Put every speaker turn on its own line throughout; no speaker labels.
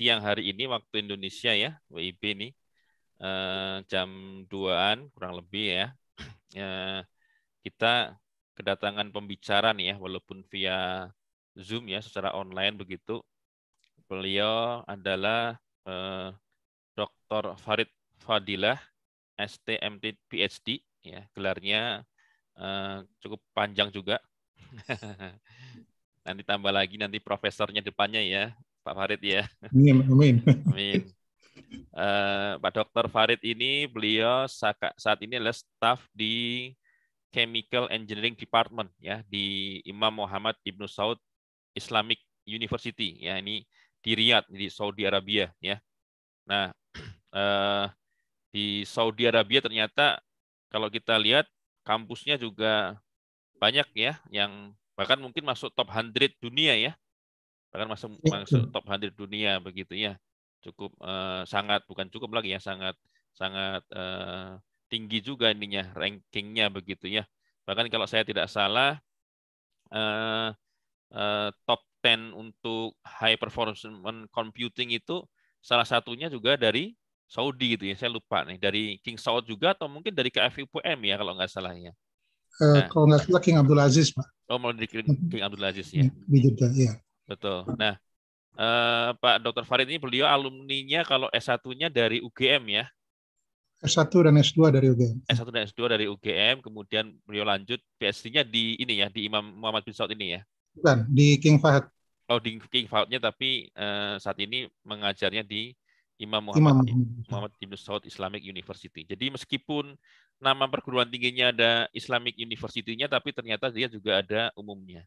siang hari ini waktu Indonesia ya, WIB ini eh, jam 2-an kurang lebih ya. Eh, kita kedatangan pembicara nih ya, walaupun via Zoom ya, secara online begitu. Beliau adalah eh, Dr. Farid Fadilah, STMT PhD ya, gelarnya eh, cukup panjang juga. nanti tambah lagi nanti profesornya depannya ya Pak Farid ya. Amin. Amin. amin. Uh, Pak dokter Farid ini beliau saat ini adalah staff di Chemical Engineering Department ya di Imam Muhammad Ibnu Saud Islamic University ya ini di Riyadh di Saudi Arabia ya. Nah, uh, di Saudi Arabia ternyata kalau kita lihat kampusnya juga banyak ya yang bahkan mungkin masuk top 100 dunia ya bahkan masuk iya. masuk top 100 dunia begitu ya cukup uh, sangat bukan cukup lagi ya sangat sangat uh, tinggi juga ininya rankingnya begitu ya bahkan kalau saya tidak salah uh, uh, top 10 untuk high performance computing itu salah satunya juga dari Saudi gitu ya saya lupa nih dari King Saud juga atau mungkin dari KFUPM ya kalau nggak salah ya
uh, kalau nggak salah King Abdul Aziz pak
oh mau dari King Abdul Aziz ya di Jeddah ya Betul. Nah, eh, Pak Dr. Farid ini beliau alumninya kalau S1-nya dari UGM ya?
S1 dan S2 dari UGM.
S1 dan S2 dari UGM, kemudian beliau lanjut PhD-nya di ini ya, di Imam Muhammad bin Saud ini ya?
Bukan, di King Fahad.
Oh, di King Fahadnya tapi eh, saat ini mengajarnya di Imam Muhammad, Imam. Muhammad bin Saud Islamic University. Jadi meskipun nama perguruan tingginya ada Islamic University-nya, tapi ternyata dia juga ada umumnya.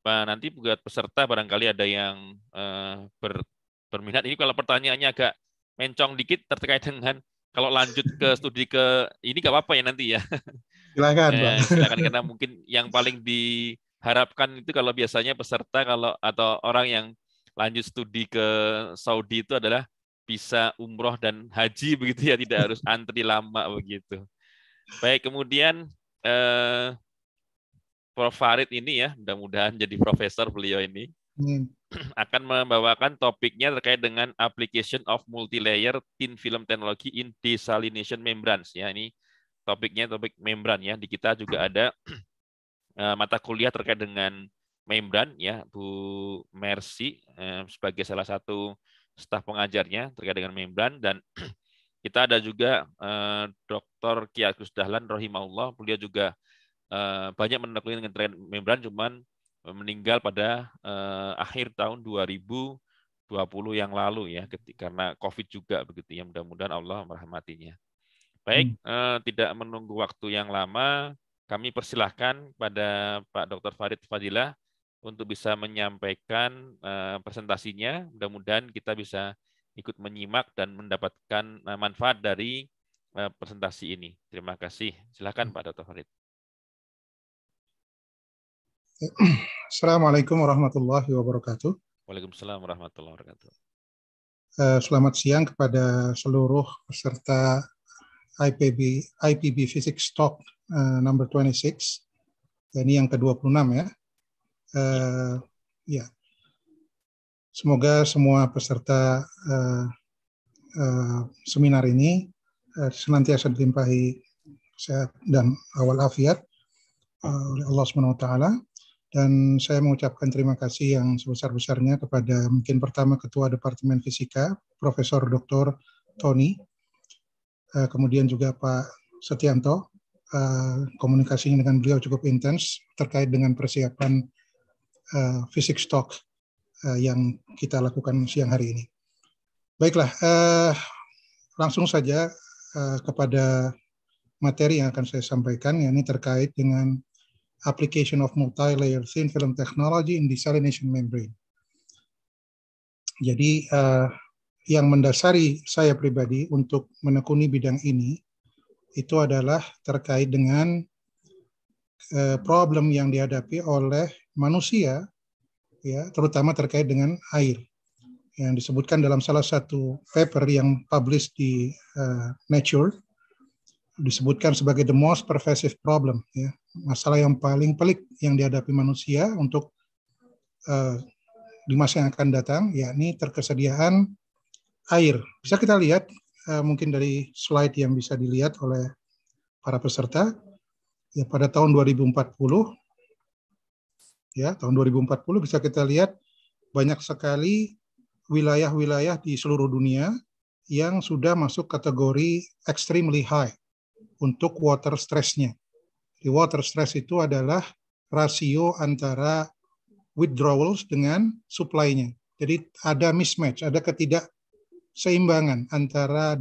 Nah, nanti buat peserta barangkali ada yang eh, ber, berminat. Ini kalau pertanyaannya agak mencong dikit terkait dengan kalau lanjut ke studi ke ini gak apa-apa ya nanti ya.
Silakan, Eh, silakan karena
mungkin yang paling diharapkan itu kalau biasanya peserta kalau atau orang yang lanjut studi ke Saudi itu adalah bisa umroh dan haji begitu ya tidak harus antri lama begitu. Baik, kemudian eh, Prof. Farid ini ya, mudah-mudahan jadi profesor beliau ini, hmm. akan membawakan topiknya terkait dengan application of multi-layer thin film technology in desalination membranes. Ya, ini topiknya topik membran ya. Di kita juga ada eh, mata kuliah terkait dengan membran ya, Bu Mercy eh, sebagai salah satu staf pengajarnya terkait dengan membran dan kita ada juga eh, Dr. Ki Agus Dahlan rahimahullah, beliau juga Eh, banyak menekuni dengan tren membran cuman meninggal pada uh, akhir tahun 2020 yang lalu ya ketika karena Covid juga begitu ya mudah-mudahan Allah merahmatinya. Baik, hmm. uh, tidak menunggu waktu yang lama, kami persilahkan pada Pak Dr. Farid Fadilah untuk bisa menyampaikan uh, presentasinya. Mudah-mudahan kita bisa ikut menyimak dan mendapatkan manfaat dari presentasi ini. Terima kasih. Silakan hmm. Pak Dr. Farid.
Assalamualaikum warahmatullahi wabarakatuh.
Waalaikumsalam warahmatullahi wabarakatuh.
Eh, selamat siang kepada seluruh peserta IPB IPB Physics Talk uh, number 26. Ini yang ke-26 ya. Eh, ya. Semoga semua peserta seminar ini uh, senantiasa dilimpahi sehat dan awal afiat oleh Allah SWT. wa dan saya mengucapkan terima kasih yang sebesar-besarnya kepada mungkin pertama Ketua Departemen Fisika, Profesor Dr. Tony, eh, kemudian juga Pak Setianto, eh, komunikasinya dengan beliau cukup intens terkait dengan persiapan eh, fisik stok yang kita lakukan siang hari ini. Baiklah, langsung saja kepada materi yang akan saya sampaikan, yakni terkait dengan application of multi-layer thin film technology in desalination membrane. Jadi uh, yang mendasari saya pribadi untuk menekuni bidang ini itu adalah terkait dengan uh, problem yang dihadapi oleh manusia ya terutama terkait dengan air yang disebutkan dalam salah satu paper yang publish di uh, Nature disebutkan sebagai the most pervasive problem ya masalah yang paling pelik yang dihadapi manusia untuk uh, di masa yang akan datang yakni terkesediaan air bisa kita lihat uh, mungkin dari slide yang bisa dilihat oleh para peserta ya pada tahun 2040 ya tahun 2040 bisa kita lihat banyak sekali wilayah-wilayah di seluruh dunia yang sudah masuk kategori extremely high untuk water stress-nya. Di water stress itu adalah rasio antara withdrawals dengan supply-nya. Jadi ada mismatch, ada ketidakseimbangan antara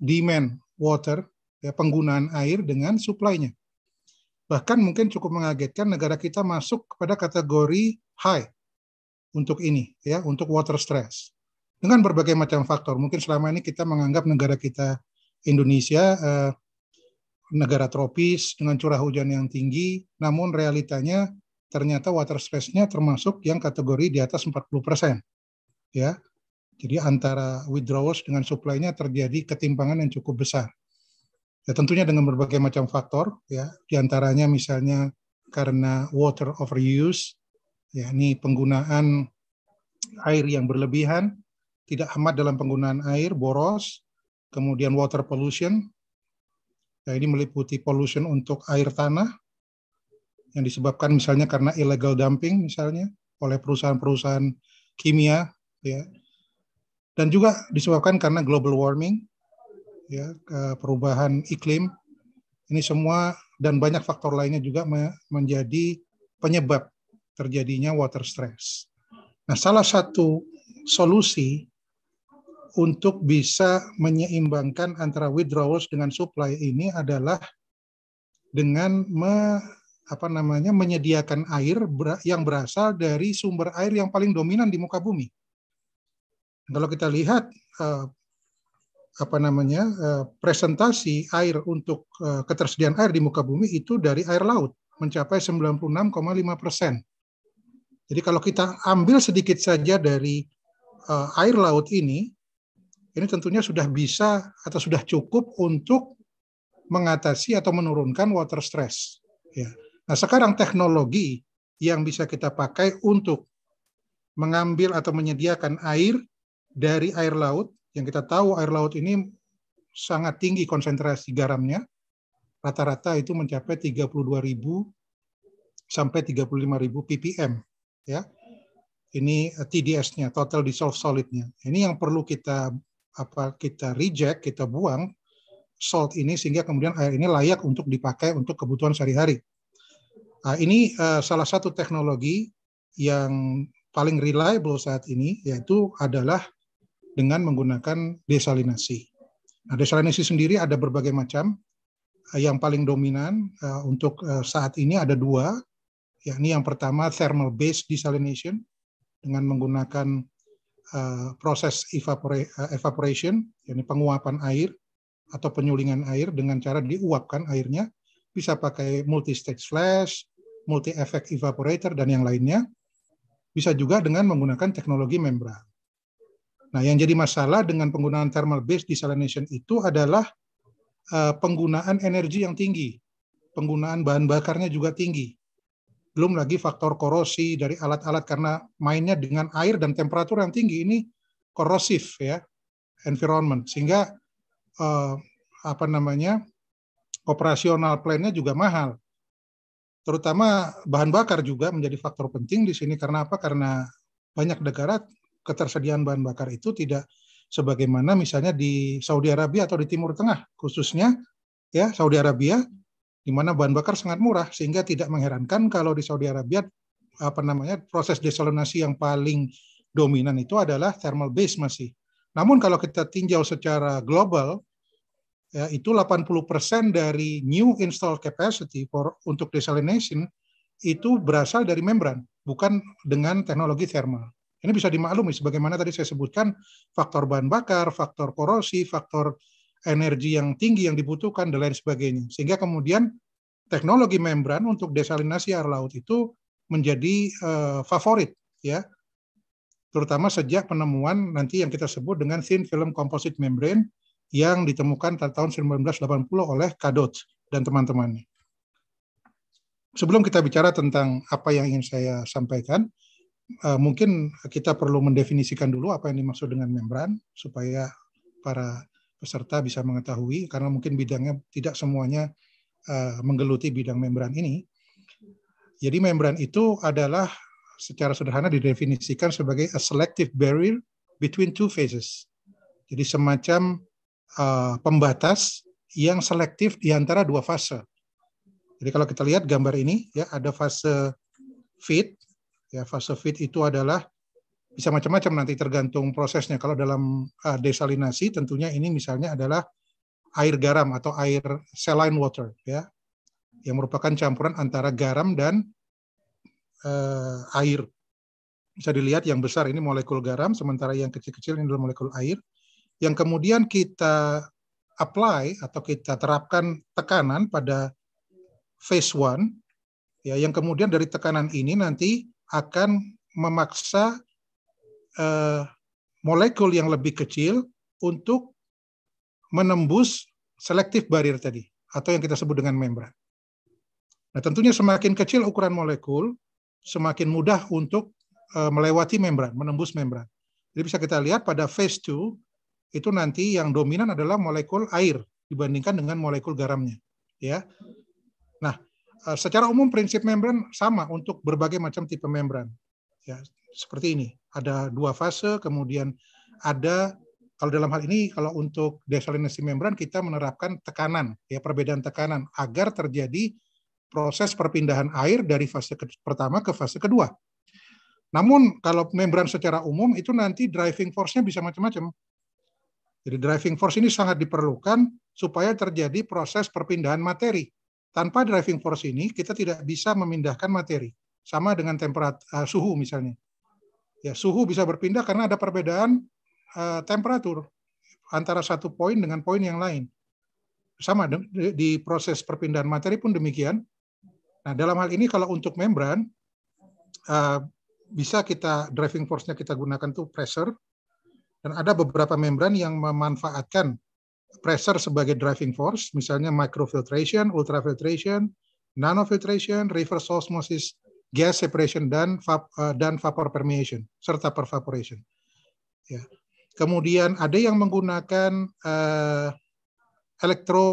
demand water, ya, penggunaan air dengan supply-nya. Bahkan mungkin cukup mengagetkan negara kita masuk kepada kategori high untuk ini, ya, untuk water stress. Dengan berbagai macam faktor. Mungkin selama ini kita menganggap negara kita Indonesia eh, negara tropis dengan curah hujan yang tinggi, namun realitanya ternyata water stress-nya termasuk yang kategori di atas 40%. Ya. Jadi antara withdrawals dengan supply-nya terjadi ketimpangan yang cukup besar. Ya, tentunya dengan berbagai macam faktor ya, di antaranya misalnya karena water overuse, ya, ini penggunaan air yang berlebihan, tidak hemat dalam penggunaan air, boros, kemudian water pollution Nah, ini meliputi pollution untuk air tanah yang disebabkan misalnya karena illegal dumping misalnya oleh perusahaan-perusahaan kimia ya. Dan juga disebabkan karena global warming ya, perubahan iklim. Ini semua dan banyak faktor lainnya juga menjadi penyebab terjadinya water stress. Nah, salah satu solusi untuk bisa menyeimbangkan antara withdrawals dengan supply ini adalah dengan me, apa namanya menyediakan air yang berasal dari sumber air yang paling dominan di muka bumi. Kalau kita lihat eh, apa namanya eh, presentasi air untuk eh, ketersediaan air di muka bumi itu dari air laut mencapai 96,5 persen. Jadi kalau kita ambil sedikit saja dari air laut ini, ini tentunya sudah bisa atau sudah cukup untuk mengatasi atau menurunkan water stress. Ya. Nah sekarang teknologi yang bisa kita pakai untuk mengambil atau menyediakan air dari air laut, yang kita tahu air laut ini sangat tinggi konsentrasi garamnya, rata-rata itu mencapai 32.000 sampai 35.000 ppm. Ya. Ini TDS-nya, total dissolved solid-nya. Ini yang perlu kita apa kita reject, kita buang salt ini sehingga kemudian air ini layak untuk dipakai untuk kebutuhan sehari-hari. Nah, ini uh, salah satu teknologi yang paling reliable saat ini yaitu adalah dengan menggunakan desalinasi. Nah, desalinasi sendiri ada berbagai macam. Ah, yang paling dominan uh, untuk uh, saat ini ada dua, yakni yang pertama thermal based desalination dengan menggunakan Eh, proses eh, evaporation, yaitu penguapan air atau penyulingan air dengan cara diuapkan airnya. Bisa pakai multi-stage flash, multi-effect evaporator, dan yang lainnya. Bisa juga dengan menggunakan teknologi membran. Nah, yang jadi masalah dengan penggunaan thermal-based desalination itu adalah eh, penggunaan energi yang tinggi. Penggunaan bahan bakarnya juga tinggi belum lagi faktor korosi dari alat-alat karena mainnya dengan air dan temperatur yang tinggi ini korosif ya environment sehingga eh, apa namanya operasional plannya juga mahal terutama bahan bakar juga menjadi faktor penting di sini karena apa karena banyak negara ketersediaan bahan bakar itu tidak sebagaimana misalnya di Saudi Arabia atau di Timur Tengah khususnya ya Saudi Arabia di mana bahan bakar sangat murah sehingga tidak mengherankan kalau di Saudi Arabia apa namanya proses desalinasi yang paling dominan itu adalah thermal base masih. Namun kalau kita tinjau secara global ya, itu 80% dari new install capacity for untuk desalination itu berasal dari membran, bukan dengan teknologi thermal. Ini bisa dimaklumi sebagaimana tadi saya sebutkan faktor bahan bakar, faktor korosi, faktor energi yang tinggi yang dibutuhkan dan lain sebagainya. Sehingga kemudian teknologi membran untuk desalinasi air laut itu menjadi uh, favorit ya. Terutama sejak penemuan nanti yang kita sebut dengan thin film composite membrane yang ditemukan pada tahun 1980 oleh Kadot dan teman-temannya. Sebelum kita bicara tentang apa yang ingin saya sampaikan, eh, mungkin kita perlu mendefinisikan dulu apa yang dimaksud dengan membran supaya para peserta bisa mengetahui karena mungkin bidangnya tidak semuanya eh, menggeluti bidang membran ini. Jadi membran itu adalah secara sederhana didefinisikan sebagai a selective barrier between two phases. Jadi semacam eh, pembatas yang selektif di antara dua fase. Jadi kalau kita lihat gambar ini ya ada fase fit ya fase fit itu adalah bisa macam-macam nanti tergantung prosesnya. Kalau dalam uh, desalinasi tentunya ini misalnya adalah air garam atau air saline water ya yang merupakan campuran antara garam dan uh, air. Bisa dilihat yang besar ini molekul garam sementara yang kecil-kecil ini adalah molekul air. Yang kemudian kita apply atau kita terapkan tekanan pada phase 1 ya yang kemudian dari tekanan ini nanti akan memaksa eh, molekul yang lebih kecil untuk menembus selektif barrier tadi atau yang kita sebut dengan membran. Nah, tentunya semakin kecil ukuran molekul, semakin mudah untuk eh, melewati membran, menembus membran. Jadi bisa kita lihat pada phase 2 itu nanti yang dominan adalah molekul air dibandingkan dengan molekul garamnya, ya. Nah, eh, secara umum prinsip membran sama untuk berbagai macam tipe membran. Ya, seperti ini. Ada dua fase, kemudian ada kalau dalam hal ini kalau untuk desalinasi membran kita menerapkan tekanan ya perbedaan tekanan agar terjadi proses perpindahan air dari fase ke, pertama ke fase kedua. Namun kalau membran secara umum itu nanti driving force-nya bisa macam-macam. Jadi driving force ini sangat diperlukan supaya terjadi proses perpindahan materi. Tanpa driving force ini kita tidak bisa memindahkan materi. Sama dengan temperat uh, suhu misalnya. Ya, suhu bisa berpindah karena ada perbedaan uh, temperatur antara satu poin dengan poin yang lain. Sama di, di proses perpindahan materi pun demikian. Nah, dalam hal ini kalau untuk membran uh, bisa kita driving force-nya kita gunakan tuh pressure dan ada beberapa membran yang memanfaatkan pressure sebagai driving force, misalnya microfiltration, ultrafiltration, nanofiltration, reverse osmosis gas separation dan eh, dan vapor permeation serta pervaporation. Ya. Kemudian ada yang menggunakan uh,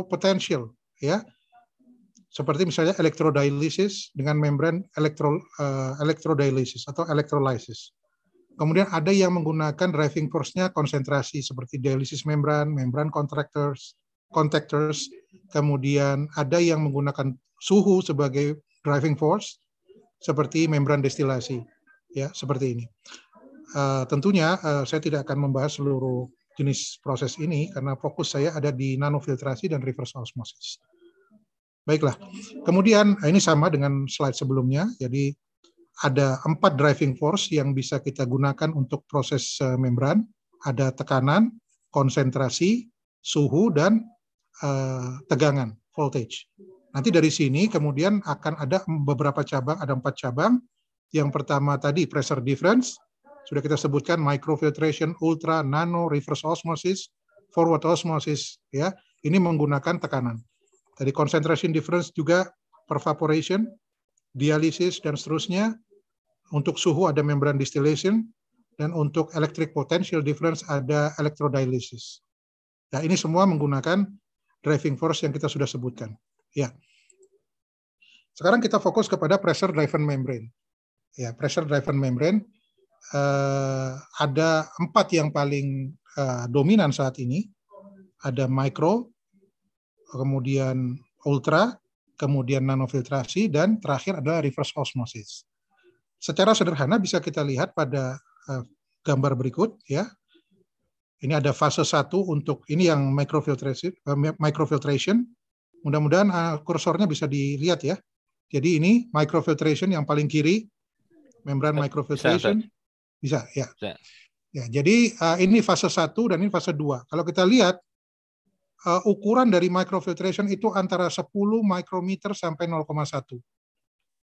potential ya. Seperti misalnya elektrodialisis dengan membran elektro uh, eh, elektrodialisis atau elektrolisis. Kemudian ada yang menggunakan driving force-nya konsentrasi seperti dialisis membran, membran contractors, contactors. Kemudian ada yang menggunakan suhu sebagai driving force seperti membran destilasi, ya seperti ini. Uh, tentunya uh, saya tidak akan membahas seluruh jenis proses ini karena fokus saya ada di nanofiltrasi dan reverse osmosis. Baiklah, kemudian eh, ini sama dengan slide sebelumnya, jadi ada empat driving force yang bisa kita gunakan untuk proses uh, membran, ada tekanan, konsentrasi, suhu, dan uh, tegangan, voltage. Nanti dari sini kemudian akan ada beberapa cabang, ada empat cabang. Yang pertama tadi pressure difference, sudah kita sebutkan microfiltration, ultra, nano, reverse osmosis, forward osmosis. ya Ini menggunakan tekanan. Tadi concentration difference juga pervaporation, dialisis, dan seterusnya. Untuk suhu ada membran distillation, dan untuk electric potential difference ada electrodialysis. Nah, ini semua menggunakan driving force yang kita sudah sebutkan. Ya. Sekarang kita fokus kepada pressure driven membrane. Ya, pressure driven membrane eh, ada empat yang paling eh, dominan saat ini. Ada micro, kemudian ultra, kemudian nanofiltrasi, dan terakhir adalah reverse osmosis. Secara sederhana bisa kita lihat pada eh, gambar berikut ya. Ini ada fase satu untuk ini yang eh, microfiltration, microfiltration Mudah-mudahan uh, kursornya bisa dilihat ya. Jadi ini microfiltration yang paling kiri, membran microfiltration. Bisa, ya. Bisa. Ya, jadi uh, ini fase 1 dan ini fase 2. Kalau kita lihat uh, ukuran dari microfiltration itu antara 10 mikrometer sampai 0,1.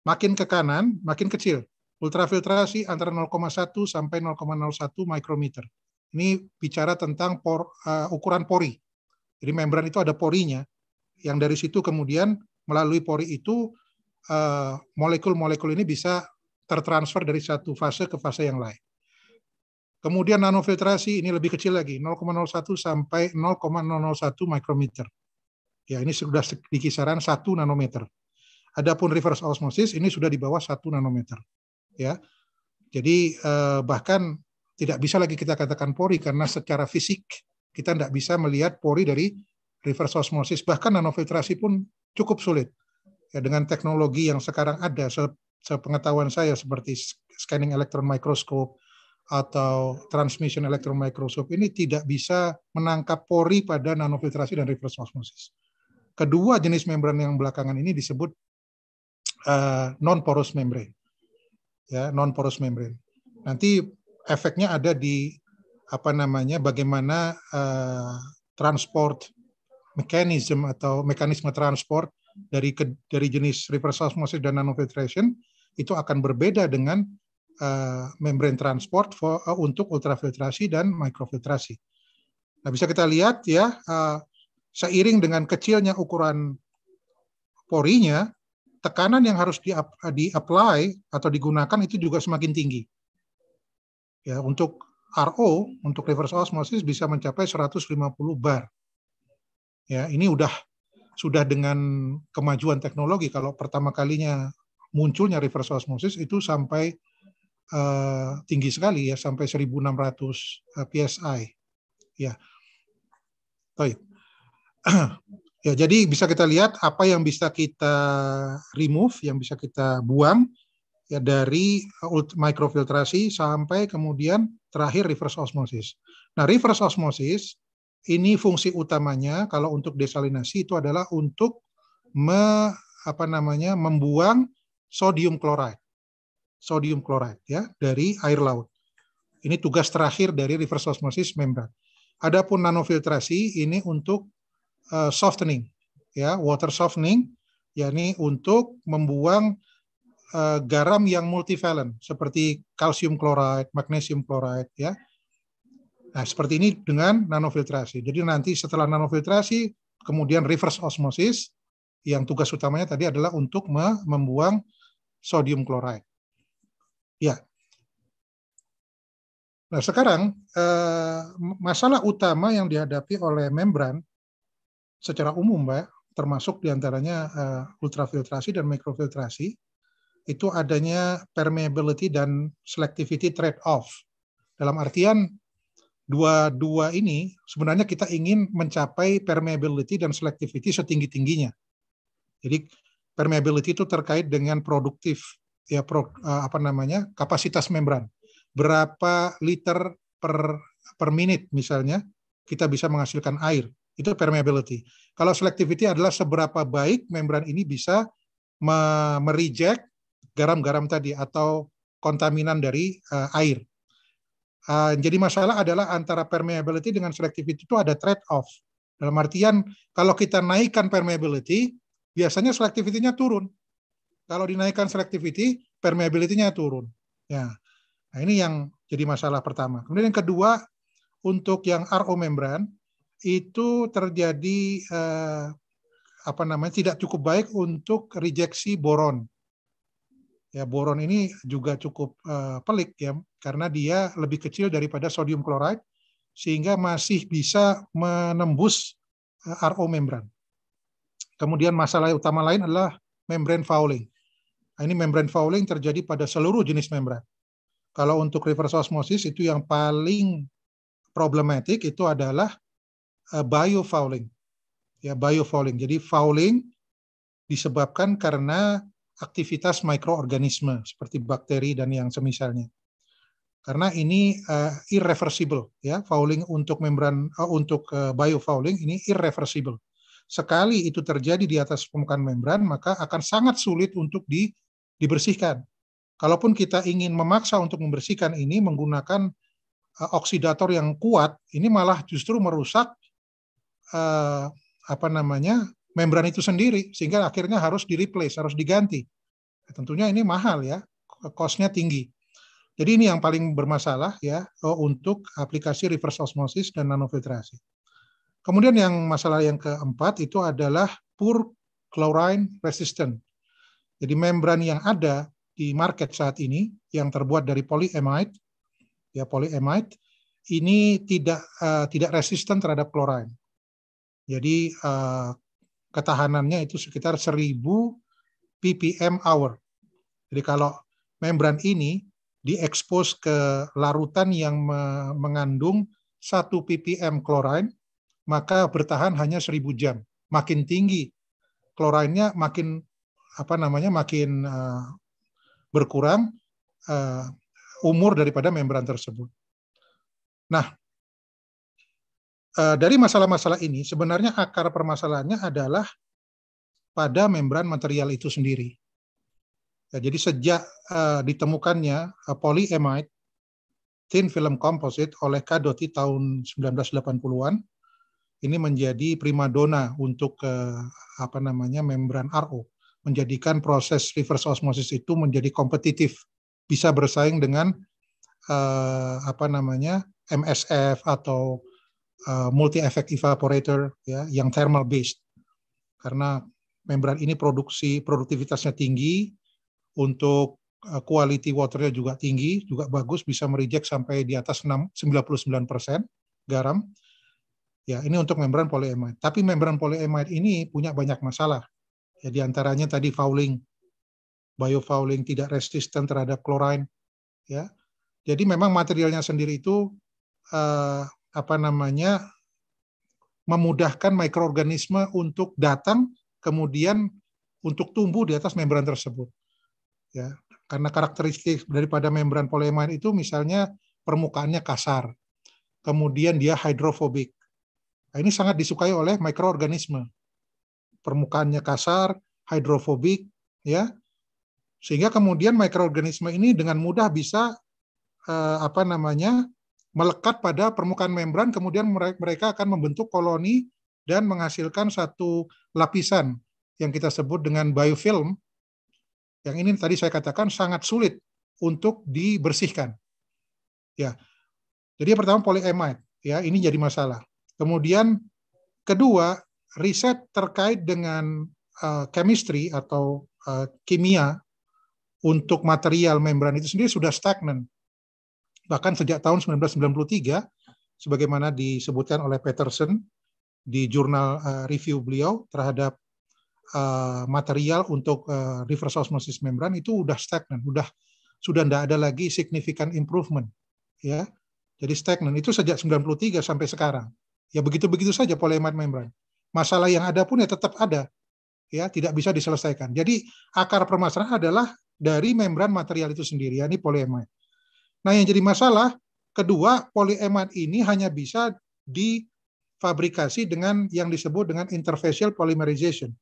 Makin ke kanan, makin kecil. Ultrafiltrasi antara 0,1 sampai 0,01 mikrometer. Ini bicara tentang por, uh, ukuran pori. Jadi membran itu ada porinya yang dari situ kemudian melalui pori itu eh, molekul-molekul ini bisa tertransfer dari satu fase ke fase yang lain. Kemudian nanofiltrasi ini lebih kecil lagi, 0,01 sampai 0,001 mikrometer. Ya, ini sudah di kisaran 1 nanometer. Adapun reverse osmosis ini sudah di bawah 1 nanometer. Ya. Jadi eh, bahkan tidak bisa lagi kita katakan pori karena secara fisik kita tidak bisa melihat pori dari reverse osmosis bahkan nanofiltrasi pun cukup sulit ya dengan teknologi yang sekarang ada sepengetahuan saya seperti scanning electron microscope atau transmission electron microscope ini tidak bisa menangkap pori pada nanofiltrasi dan reverse osmosis. Kedua jenis membran yang belakangan ini disebut uh, eh, non porous membrane. Ya, non porous membrane. Nanti efeknya ada di apa namanya bagaimana uh, transport mekanisme atau mekanisme transport dari ke, dari jenis reverse osmosis dan nanofiltration itu akan berbeda dengan uh, eh, membran transport for, uh, untuk ultrafiltrasi dan mikrofiltrasi. Nah, bisa kita lihat ya uh, seiring dengan kecilnya ukuran porinya, tekanan yang harus di, di apply atau digunakan itu juga semakin tinggi. Ya, untuk RO untuk reverse osmosis bisa mencapai 150 bar Ya, ini udah sudah dengan kemajuan teknologi kalau pertama kalinya munculnya reverse osmosis itu sampai uh, tinggi sekali ya sampai 1600 eh, psi. Ya. Baik. ya, jadi bisa kita lihat apa yang bisa kita remove, yang bisa kita buang ya dari mikrofiltrasi sampai kemudian terakhir reverse osmosis. Nah, reverse osmosis ini fungsi utamanya kalau untuk desalinasi itu adalah untuk me, apa namanya membuang sodium klorida sodium klorida ya dari air laut. Ini tugas terakhir dari reverse osmosis membran. Adapun nanofiltrasi ini untuk uh, softening ya, water softening yakni untuk membuang uh, garam yang multivalent seperti kalsium klorida, magnesium klorida ya Nah, seperti ini dengan nanofiltrasi. Jadi nanti setelah nanofiltrasi, kemudian reverse osmosis, yang tugas utamanya tadi adalah untuk membuang sodium chloride. Ya. Nah, sekarang eh, masalah utama yang dihadapi oleh membran secara umum, Mbak, termasuk diantaranya eh, ultrafiltrasi dan mikrofiltrasi, itu adanya permeability dan selectivity trade-off. Dalam artian dua-dua ini sebenarnya kita ingin mencapai permeability dan selectivity setinggi-tingginya. Jadi permeability itu terkait dengan produktif ya pro, eh, apa namanya? kapasitas membran. Berapa liter per per menit misalnya kita bisa menghasilkan air. Itu permeability. Kalau selectivity adalah seberapa baik membran ini bisa mereject garam-garam tadi atau kontaminan dari uh, air. Eh, jadi masalah adalah antara permeability dengan selectivity itu ada trade-off. Dalam artian kalau kita naikkan permeability, biasanya selectivity-nya turun. Kalau dinaikkan selectivity, permeability-nya turun. Ya. Nah, ini yang jadi masalah pertama. Kemudian yang kedua, untuk yang RO membran itu terjadi eh, apa namanya tidak cukup baik untuk rejeksi boron. Ya, boron ini juga cukup uh, pelik ya karena dia lebih kecil daripada sodium chloride sehingga masih bisa menembus uh, eh, RO membran. Kemudian masalah utama lain adalah membran fouling. Nah, ini membran fouling terjadi pada seluruh jenis membran. Kalau untuk reverse osmosis itu yang paling problematik itu adalah uh, biofouling. Ya, biofouling. Jadi fouling disebabkan karena aktivitas mikroorganisme seperti bakteri dan yang semisalnya. Karena ini uh, irreversible ya, fouling untuk membran uh, untuk uh, biofouling ini irreversible. Sekali itu terjadi di atas permukaan membran, maka akan sangat sulit untuk di, dibersihkan. Kalaupun kita ingin memaksa untuk membersihkan ini menggunakan uh, oksidator yang kuat, ini malah justru merusak uh, apa namanya membran itu sendiri sehingga akhirnya harus di replace harus diganti ya, tentunya ini mahal ya costnya tinggi jadi ini yang paling bermasalah ya oh, untuk aplikasi reverse osmosis dan nanofiltrasi kemudian yang masalah yang keempat itu adalah poor chlorine resistant jadi membran yang ada di market saat ini yang terbuat dari polyamide ya polyamide ini tidak uh, tidak resisten terhadap klorin. Jadi uh, ketahanannya itu sekitar 1000 ppm hour. Jadi kalau membran ini diekspos ke larutan yang mengandung 1 ppm klorin, maka bertahan hanya 1000 jam. Makin tinggi klorinnya makin apa namanya makin eh, berkurang eh, umur daripada membran tersebut. Nah, Eh, dari masalah-masalah ini sebenarnya akar permasalahannya adalah pada membran material itu sendiri. Ya, jadi sejak uh, ditemukannya uh, polyamide thin film composite oleh Kadoti tahun 1980-an ini menjadi primadona untuk uh, apa namanya membran RO, menjadikan proses reverse osmosis itu menjadi kompetitif, bisa bersaing dengan uh, apa namanya MSF atau Eh, multi effect evaporator ya yang thermal based karena membran ini produksi produktivitasnya tinggi untuk eh, quality waternya juga tinggi juga bagus bisa mereject sampai di atas 99 persen garam ya ini untuk membran polyamide tapi membran polyamide ini punya banyak masalah ya diantaranya tadi fouling biofouling tidak resisten terhadap klorin ya jadi memang materialnya sendiri itu uh, apa namanya memudahkan mikroorganisme untuk datang kemudian untuk tumbuh di atas membran tersebut. Ya, karena karakteristik daripada membran polyamide itu misalnya permukaannya kasar. Kemudian dia hidrofobik. Nah, ini sangat disukai oleh mikroorganisme. Permukaannya kasar, hidrofobik, ya. Sehingga kemudian mikroorganisme ini dengan mudah bisa eh, apa namanya? melekat pada permukaan membran, kemudian mereka akan membentuk koloni dan menghasilkan satu lapisan yang kita sebut dengan biofilm, yang ini tadi saya katakan sangat sulit untuk dibersihkan. Ya, jadi pertama polyamide, ya ini jadi masalah. Kemudian kedua riset terkait dengan uh, chemistry atau uh, kimia untuk material membran itu sendiri sudah stagnan bahkan sejak tahun 1993 sebagaimana disebutkan oleh Peterson di jurnal uh, review beliau terhadap uh, material untuk uh, reverse osmosis membran itu sudah stagnan, udah sudah tidak ada lagi significant improvement ya. Jadi stagnan itu sejak 93 sampai sekarang. Ya begitu-begitu saja polemat membran. Masalah yang ada pun ya tetap ada. Ya, tidak bisa diselesaikan. Jadi akar permasalahan adalah dari membran material itu sendiri, yakni polemat. Nah, yang jadi masalah kedua, polyemat ini hanya bisa difabrikasi dengan yang disebut dengan interfacial polymerization.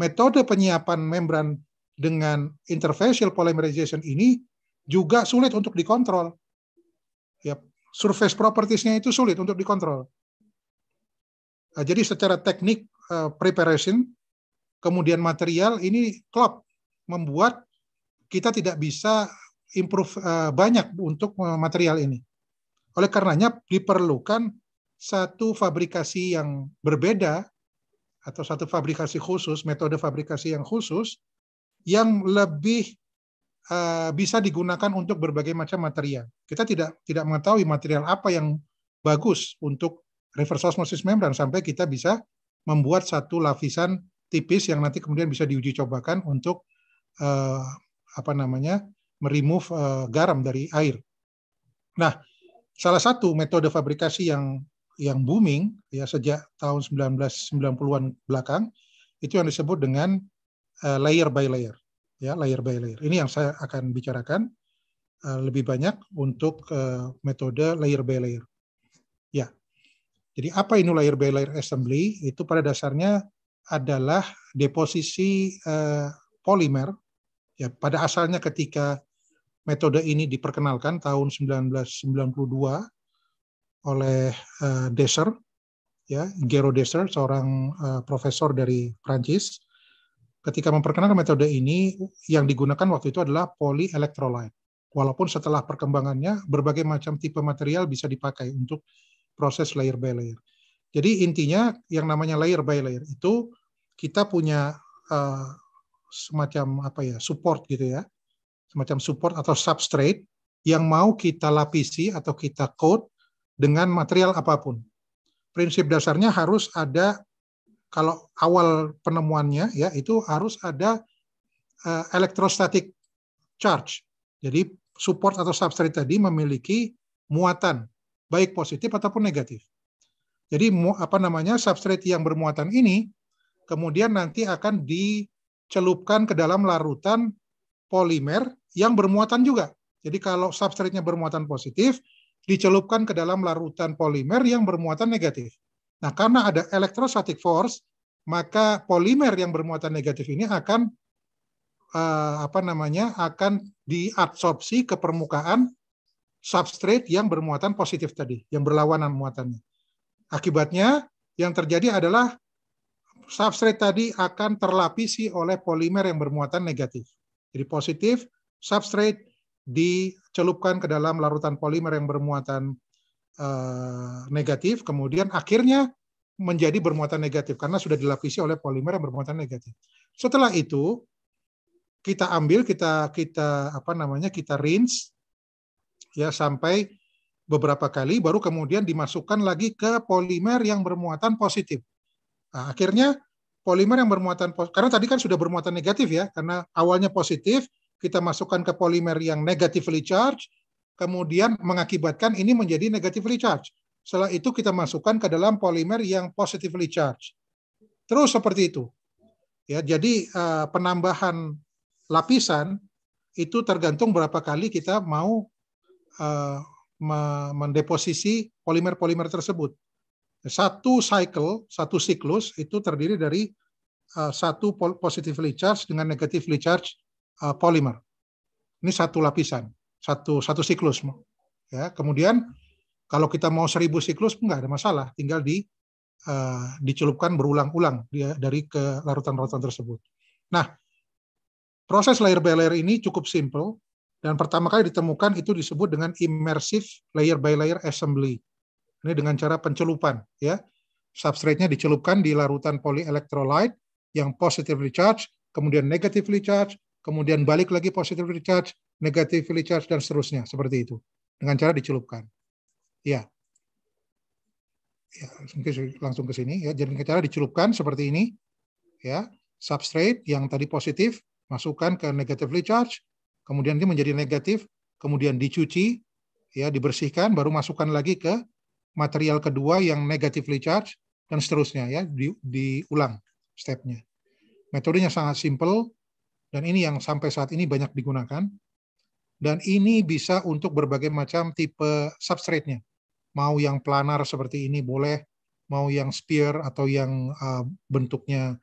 Metode penyiapan membran dengan interfacial polymerization ini juga sulit untuk dikontrol. Ya, surface propertiesnya itu sulit untuk dikontrol. Nah, jadi secara teknik uh, preparation, kemudian material ini klop membuat kita tidak bisa improve uh, banyak untuk eh, material ini. Oleh karenanya diperlukan satu fabrikasi yang berbeda atau satu fabrikasi khusus, metode fabrikasi yang khusus yang lebih uh, bisa digunakan untuk berbagai macam material. Kita tidak tidak mengetahui material apa yang bagus untuk reverse osmosis membran sampai kita bisa membuat satu lapisan tipis yang nanti kemudian bisa diuji cobakan untuk uh, apa namanya meremove uh, eh, garam dari air. Nah, salah satu metode fabrikasi yang yang booming ya sejak tahun 1990-an belakang itu yang disebut dengan uh, layer by layer ya layer by layer. Ini yang saya akan bicarakan uh, lebih banyak untuk uh, metode layer by layer. Ya. Jadi apa ini layer by layer assembly? Itu pada dasarnya adalah deposisi uh, polimer ya pada asalnya ketika metode ini diperkenalkan tahun 1992 oleh eh, Deser, ya, Gero Deser, seorang uh, profesor dari Prancis. Ketika memperkenalkan metode ini, yang digunakan waktu itu adalah polyelectrolyte. Walaupun setelah perkembangannya, berbagai macam tipe material bisa dipakai untuk proses layer by layer. Jadi intinya yang namanya layer by layer itu kita punya uh, semacam apa ya support gitu ya semacam support atau substrate yang mau kita lapisi atau kita coat dengan material apapun. Prinsip dasarnya harus ada kalau awal penemuannya ya itu harus ada uh, eh, electrostatic charge. Jadi support atau substrate tadi memiliki muatan baik positif ataupun negatif. Jadi apa namanya substrate yang bermuatan ini kemudian nanti akan dicelupkan ke dalam larutan polimer yang bermuatan juga. Jadi kalau substratnya bermuatan positif, dicelupkan ke dalam larutan polimer yang bermuatan negatif. Nah, karena ada electrostatic force, maka polimer yang bermuatan negatif ini akan uh, apa namanya? akan diabsorpsi ke permukaan substrat yang bermuatan positif tadi, yang berlawanan muatannya. Akibatnya yang terjadi adalah substrat tadi akan terlapisi oleh polimer yang bermuatan negatif. Jadi positif, substrate dicelupkan ke dalam larutan polimer yang bermuatan eh, negatif, kemudian akhirnya menjadi bermuatan negatif karena sudah dilapisi oleh polimer yang bermuatan negatif. Setelah itu kita ambil kita kita apa namanya kita rinse ya sampai beberapa kali baru kemudian dimasukkan lagi ke polimer yang bermuatan positif. Nah, akhirnya polimer yang bermuatan karena tadi kan sudah bermuatan negatif ya karena awalnya positif kita masukkan ke polimer yang negatively charged kemudian mengakibatkan ini menjadi negatively charged. Setelah itu kita masukkan ke dalam polimer yang positively charged. Terus seperti itu. Ya, jadi uh, penambahan lapisan itu tergantung berapa kali kita mau uh, mendeposisi polimer-polimer tersebut. Satu cycle, satu siklus itu terdiri dari uh, satu positively charged dengan negatively charged uh, eh, polymer. Ini satu lapisan, satu satu siklus. Ya, kemudian kalau kita mau seribu siklus nggak ada masalah, tinggal di uh, dicelupkan berulang-ulang dari ke larutan-larutan tersebut. Nah, proses layer by layer ini cukup simple dan pertama kali ditemukan itu disebut dengan immersive layer by layer assembly ini dengan cara pencelupan, ya. Substratnya dicelupkan di larutan polyelectrolyte yang positively charged, kemudian negatively charged, kemudian balik lagi positively charged, negatively charged, dan seterusnya. Seperti itu. Dengan cara dicelupkan. Ya. ya mungkin langsung ke sini. ya. Jadi dengan cara dicelupkan seperti ini. ya Substrate yang tadi positif, masukkan ke negatively charged, kemudian dia menjadi negatif, kemudian dicuci, ya dibersihkan, baru masukkan lagi ke material kedua yang negatively charged, dan seterusnya ya di, diulang stepnya. Metodenya sangat simple dan ini yang sampai saat ini banyak digunakan dan ini bisa untuk berbagai macam tipe substrate-nya. Mau yang planar seperti ini boleh, mau yang sphere atau yang uh, bentuknya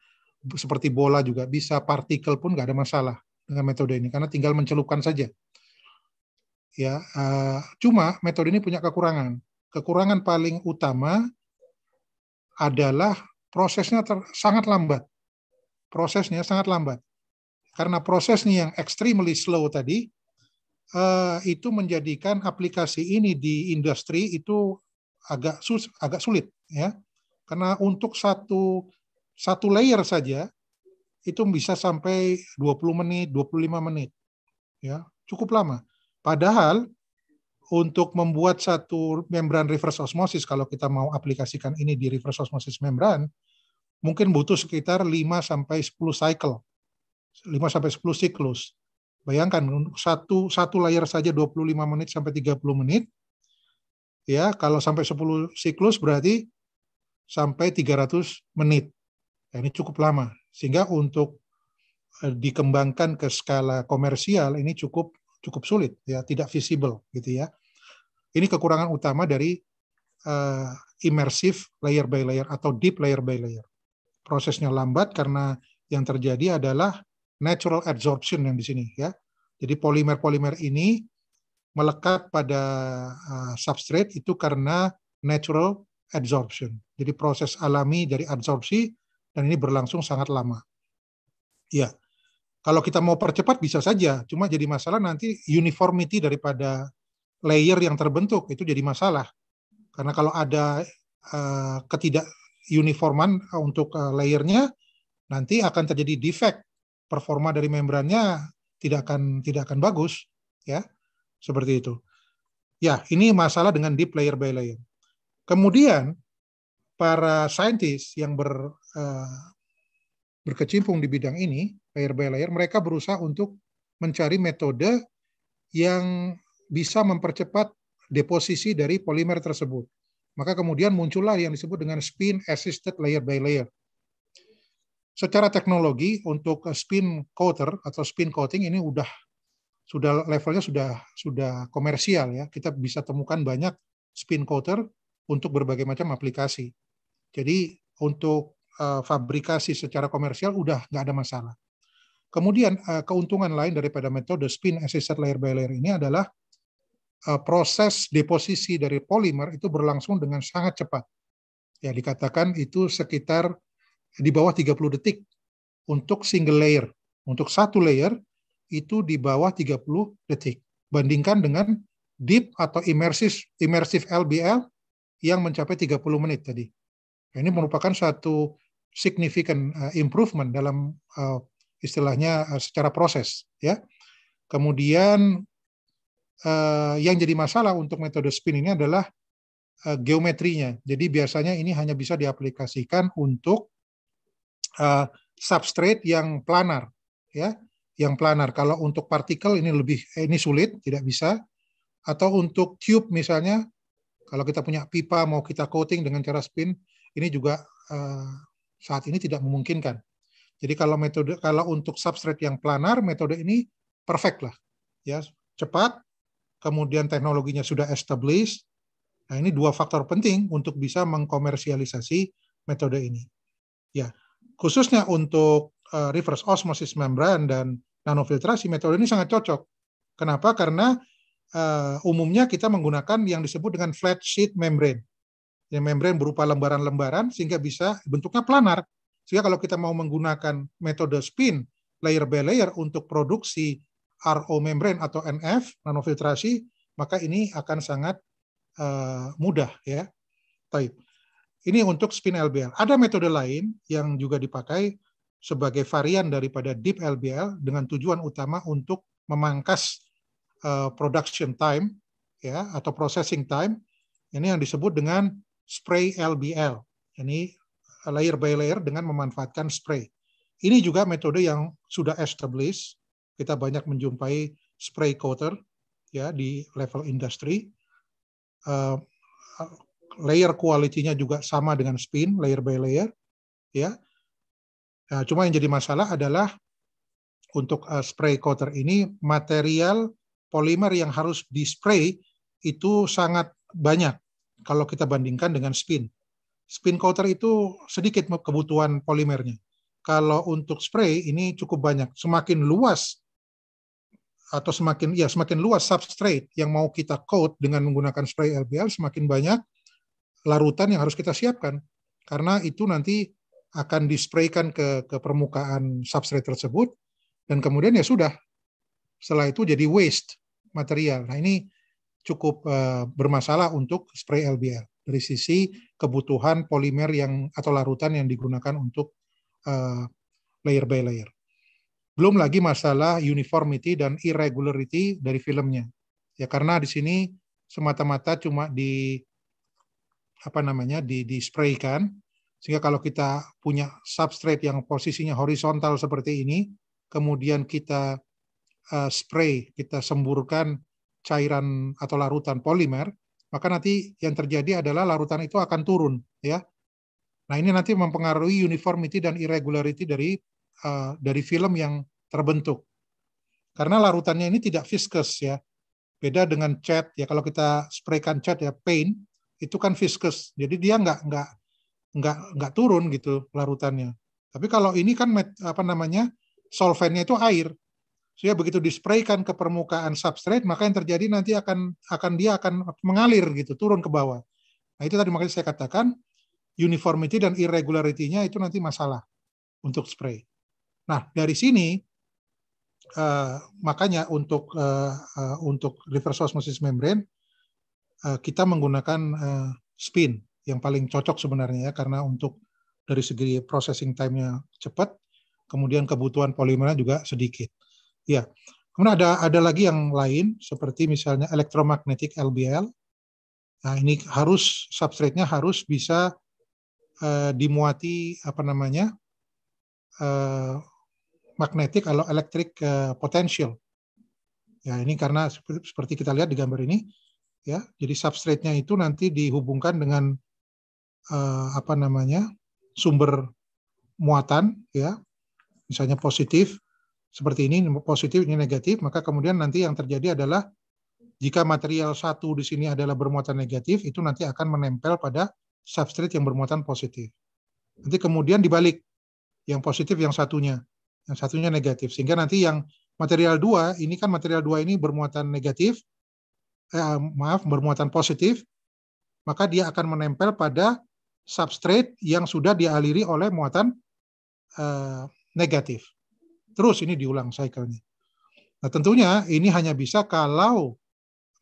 seperti bola juga bisa, partikel pun nggak ada masalah dengan metode ini karena tinggal mencelupkan saja. Ya, uh, cuma metode ini punya kekurangan kekurangan paling utama adalah prosesnya ter, sangat lambat. Prosesnya sangat lambat. Karena prosesnya yang extremely slow tadi, eh, itu menjadikan aplikasi ini di industri itu agak sus, agak sulit ya. Karena untuk satu satu layer saja itu bisa sampai 20 menit, 25 menit. Ya, cukup lama. Padahal untuk membuat satu membran reverse osmosis kalau kita mau aplikasikan ini di reverse osmosis membran mungkin butuh sekitar 5 sampai 10 cycle. 5 sampai 10 siklus. Bayangkan untuk satu satu layer saja 25 menit sampai 30 menit. Ya, kalau sampai 10 siklus berarti sampai 300 menit. Ya, ini cukup lama. Sehingga untuk eh, dikembangkan ke skala komersial ini cukup cukup sulit ya, tidak visible gitu ya ini kekurangan utama dari uh, immersive layer by layer atau deep layer by layer. Prosesnya lambat karena yang terjadi adalah natural adsorption yang di sini ya. Jadi polimer-polimer ini melekat pada uh, substrate itu karena natural adsorption Jadi proses alami dari adsorpsi dan ini berlangsung sangat lama. Ya. Kalau kita mau percepat bisa saja, cuma jadi masalah nanti uniformity daripada layer yang terbentuk itu jadi masalah karena kalau ada uh, ketidak eh, untuk uh, layernya nanti akan terjadi defect performa dari membrannya tidak akan tidak akan bagus ya seperti itu ya ini masalah dengan deep layer by layer kemudian para saintis yang ber uh, berkecimpung di bidang ini layer by layer mereka berusaha untuk mencari metode yang bisa mempercepat deposisi dari polimer tersebut. Maka kemudian muncullah yang disebut dengan spin assisted layer by layer. Secara teknologi untuk spin coater atau spin coating ini udah sudah levelnya sudah sudah komersial ya. Kita bisa temukan banyak spin coater untuk berbagai macam aplikasi. Jadi untuk uh, fabrikasi secara komersial udah nggak ada masalah. Kemudian eh, keuntungan lain daripada metode spin assisted layer by layer ini adalah Eh, proses deposisi dari polimer itu berlangsung dengan sangat cepat. Ya, dikatakan itu sekitar di bawah 30 detik untuk single layer. Untuk satu layer itu di bawah 30 detik. Bandingkan dengan deep atau immersive immersive LBL yang mencapai 30 menit tadi. Ya, ini merupakan satu signifikan eh, improvement dalam eh, istilahnya secara proses ya. Kemudian Eh, yang jadi masalah untuk metode spin ini adalah eh, geometrinya. Jadi biasanya ini hanya bisa diaplikasikan untuk eh, substrate yang planar, ya, yang planar. Kalau untuk partikel ini lebih ini sulit, tidak bisa. Atau untuk tube misalnya, kalau kita punya pipa mau kita coating dengan cara spin, ini juga saat ini tidak memungkinkan. Jadi kalau metode kalau untuk substrate yang planar, metode ini perfect lah, ya cepat, kemudian teknologinya sudah established. Nah, ini dua faktor penting untuk bisa mengkomersialisasi metode ini. Ya, khususnya untuk eh, reverse osmosis membran dan nanofiltrasi, metode ini sangat cocok. Kenapa? Karena uh, umumnya kita menggunakan yang disebut dengan flat sheet membrane. Ya, membran berupa lembaran-lembaran sehingga bisa bentuknya planar. Sehingga kalau kita mau menggunakan metode spin layer by layer untuk produksi RO membrane atau NF nanofiltrasi, maka ini akan sangat uh, mudah ya. Taib. Ini untuk spin LBL. Ada metode lain yang juga dipakai sebagai varian daripada deep LBL dengan tujuan utama untuk memangkas uh, production time ya atau processing time. Ini yang disebut dengan spray LBL. Ini layer by layer dengan memanfaatkan spray. Ini juga metode yang sudah established kita banyak menjumpai spray coater ya di level industri. Uh, layer quality juga sama dengan spin, layer by layer, ya. Nah, cuma yang jadi masalah adalah untuk uh, spray coater ini material polimer yang harus di spray itu sangat banyak kalau kita bandingkan dengan spin. Spin coater itu sedikit kebutuhan polimernya. Kalau untuk spray ini cukup banyak. Semakin luas atau semakin ya semakin luas substrate yang mau kita coat dengan menggunakan spray LBL semakin banyak larutan yang harus kita siapkan karena itu nanti akan dispraykan ke ke permukaan substrate tersebut dan kemudian ya sudah setelah itu jadi waste material. Nah ini cukup uh, bermasalah untuk spray LBL dari sisi kebutuhan polimer yang atau larutan yang digunakan untuk uh, layer by layer. Belum lagi masalah uniformity dan irregularity dari filmnya. Ya karena di sini semata-mata cuma di apa namanya di dispraykan sehingga kalau kita punya substrate yang posisinya horizontal seperti ini kemudian kita uh, spray kita semburkan cairan atau larutan polimer maka nanti yang terjadi adalah larutan itu akan turun ya nah ini nanti mempengaruhi uniformity dan irregularity dari Eh, dari film yang terbentuk. Karena larutannya ini tidak viskus ya. Beda dengan cat ya kalau kita spraykan cat ya paint itu kan viskus. Jadi dia nggak nggak nggak nggak turun gitu larutannya. Tapi kalau ini kan apa namanya solvennya itu air. Sehingga so, ya, begitu dispraykan ke permukaan substrate, maka yang terjadi nanti akan akan dia akan mengalir gitu, turun ke bawah. Nah, itu tadi makanya saya katakan uniformity dan irregularity-nya itu nanti masalah untuk spray. Nah, dari sini uh, makanya untuk uh, uh, untuk reverse osmosis membrane uh, kita menggunakan uh, spin yang paling cocok sebenarnya ya karena untuk dari segi processing time-nya cepat, kemudian kebutuhan polimernya juga sedikit. Ya. Kemudian ada ada lagi yang lain seperti misalnya elektromagnetik LBL. Nah, ini harus substrate-nya harus bisa uh, dimuati apa namanya? Magnetik atau electric eh, potential. Ya, ini karena seperti kita lihat di gambar ini, ya. Jadi substratnya itu nanti dihubungkan dengan uh, apa namanya? sumber muatan, ya. Misalnya positif seperti ini positif ini negatif, maka kemudian nanti yang terjadi adalah jika material satu di sini adalah bermuatan negatif, itu nanti akan menempel pada substrat yang bermuatan positif. Nanti kemudian dibalik yang positif yang satunya yang satunya negatif. Sehingga nanti yang material dua ini kan material dua ini bermuatan negatif, eh, maaf bermuatan positif, maka dia akan menempel pada substrate yang sudah dialiri oleh muatan eh, negatif. Terus ini diulang cycle-nya. Nah tentunya ini hanya bisa kalau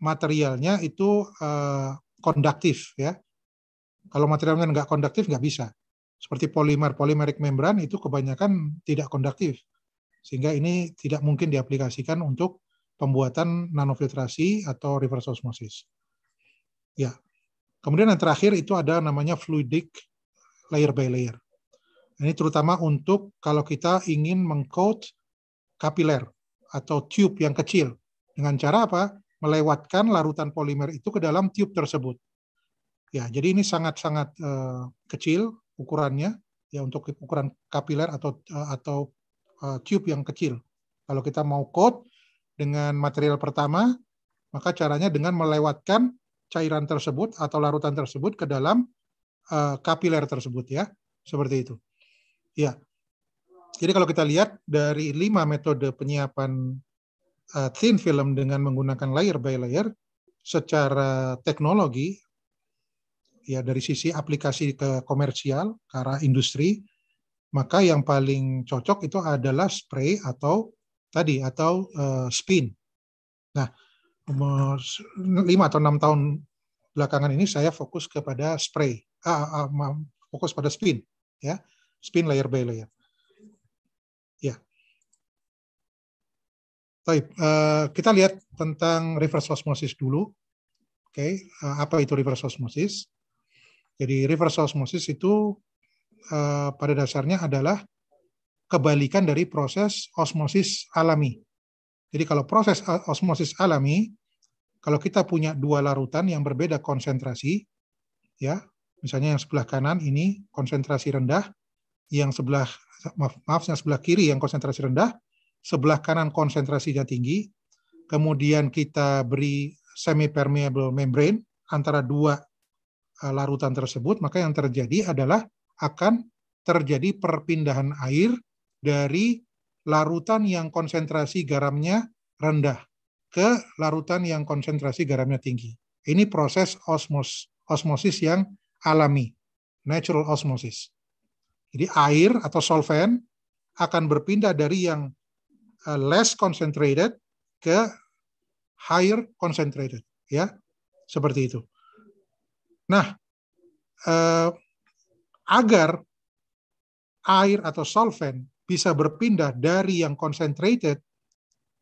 materialnya itu eh, konduktif ya. Kalau materialnya nggak konduktif nggak bisa seperti polimer polimerik membran itu kebanyakan tidak konduktif sehingga ini tidak mungkin diaplikasikan untuk pembuatan nanofiltrasi atau reverse osmosis. Ya. Kemudian yang terakhir itu ada namanya fluidic layer by layer. Ini terutama untuk kalau kita ingin mengcoat kapiler atau tube yang kecil dengan cara apa? melewatkan larutan polimer itu ke dalam tube tersebut. Ya, jadi ini sangat-sangat uh, kecil ukurannya ya untuk ukuran kapiler atau eh, atau uh, tube yang kecil. Kalau kita mau coat dengan material pertama, maka caranya dengan melewatkan cairan tersebut atau larutan tersebut ke dalam uh, kapiler tersebut ya, seperti itu. Ya. Jadi kalau kita lihat dari lima metode penyiapan uh, thin film dengan menggunakan layer by layer secara teknologi ya dari sisi aplikasi ke komersial ke arah industri maka yang paling cocok itu adalah spray atau tadi atau uh, spin. Nah, lima atau enam tahun belakangan ini saya fokus kepada spray, ah, ah, ah fokus pada spin, ya, spin layer by layer. Ya. Baik, uh, kita lihat tentang reverse osmosis dulu. Oke, okay. uh, eh, apa itu reverse osmosis? Jadi reverse osmosis itu uh, pada dasarnya adalah kebalikan dari proses osmosis alami. Jadi kalau proses osmosis alami, kalau kita punya dua larutan yang berbeda konsentrasi, ya, misalnya yang sebelah kanan ini konsentrasi rendah, yang sebelah maaf, maaf yang sebelah kiri yang konsentrasi rendah, sebelah kanan konsentrasinya tinggi, kemudian kita beri semi permeable membrane antara dua Eh, larutan tersebut, maka yang terjadi adalah akan terjadi perpindahan air dari larutan yang konsentrasi garamnya rendah ke larutan yang konsentrasi garamnya tinggi. Ini proses osmos, osmosis yang alami, natural osmosis. Jadi air atau solvent akan berpindah dari yang eh, less concentrated ke higher concentrated, ya, seperti itu. Nah, eh, agar air atau solvent bisa berpindah dari yang concentrated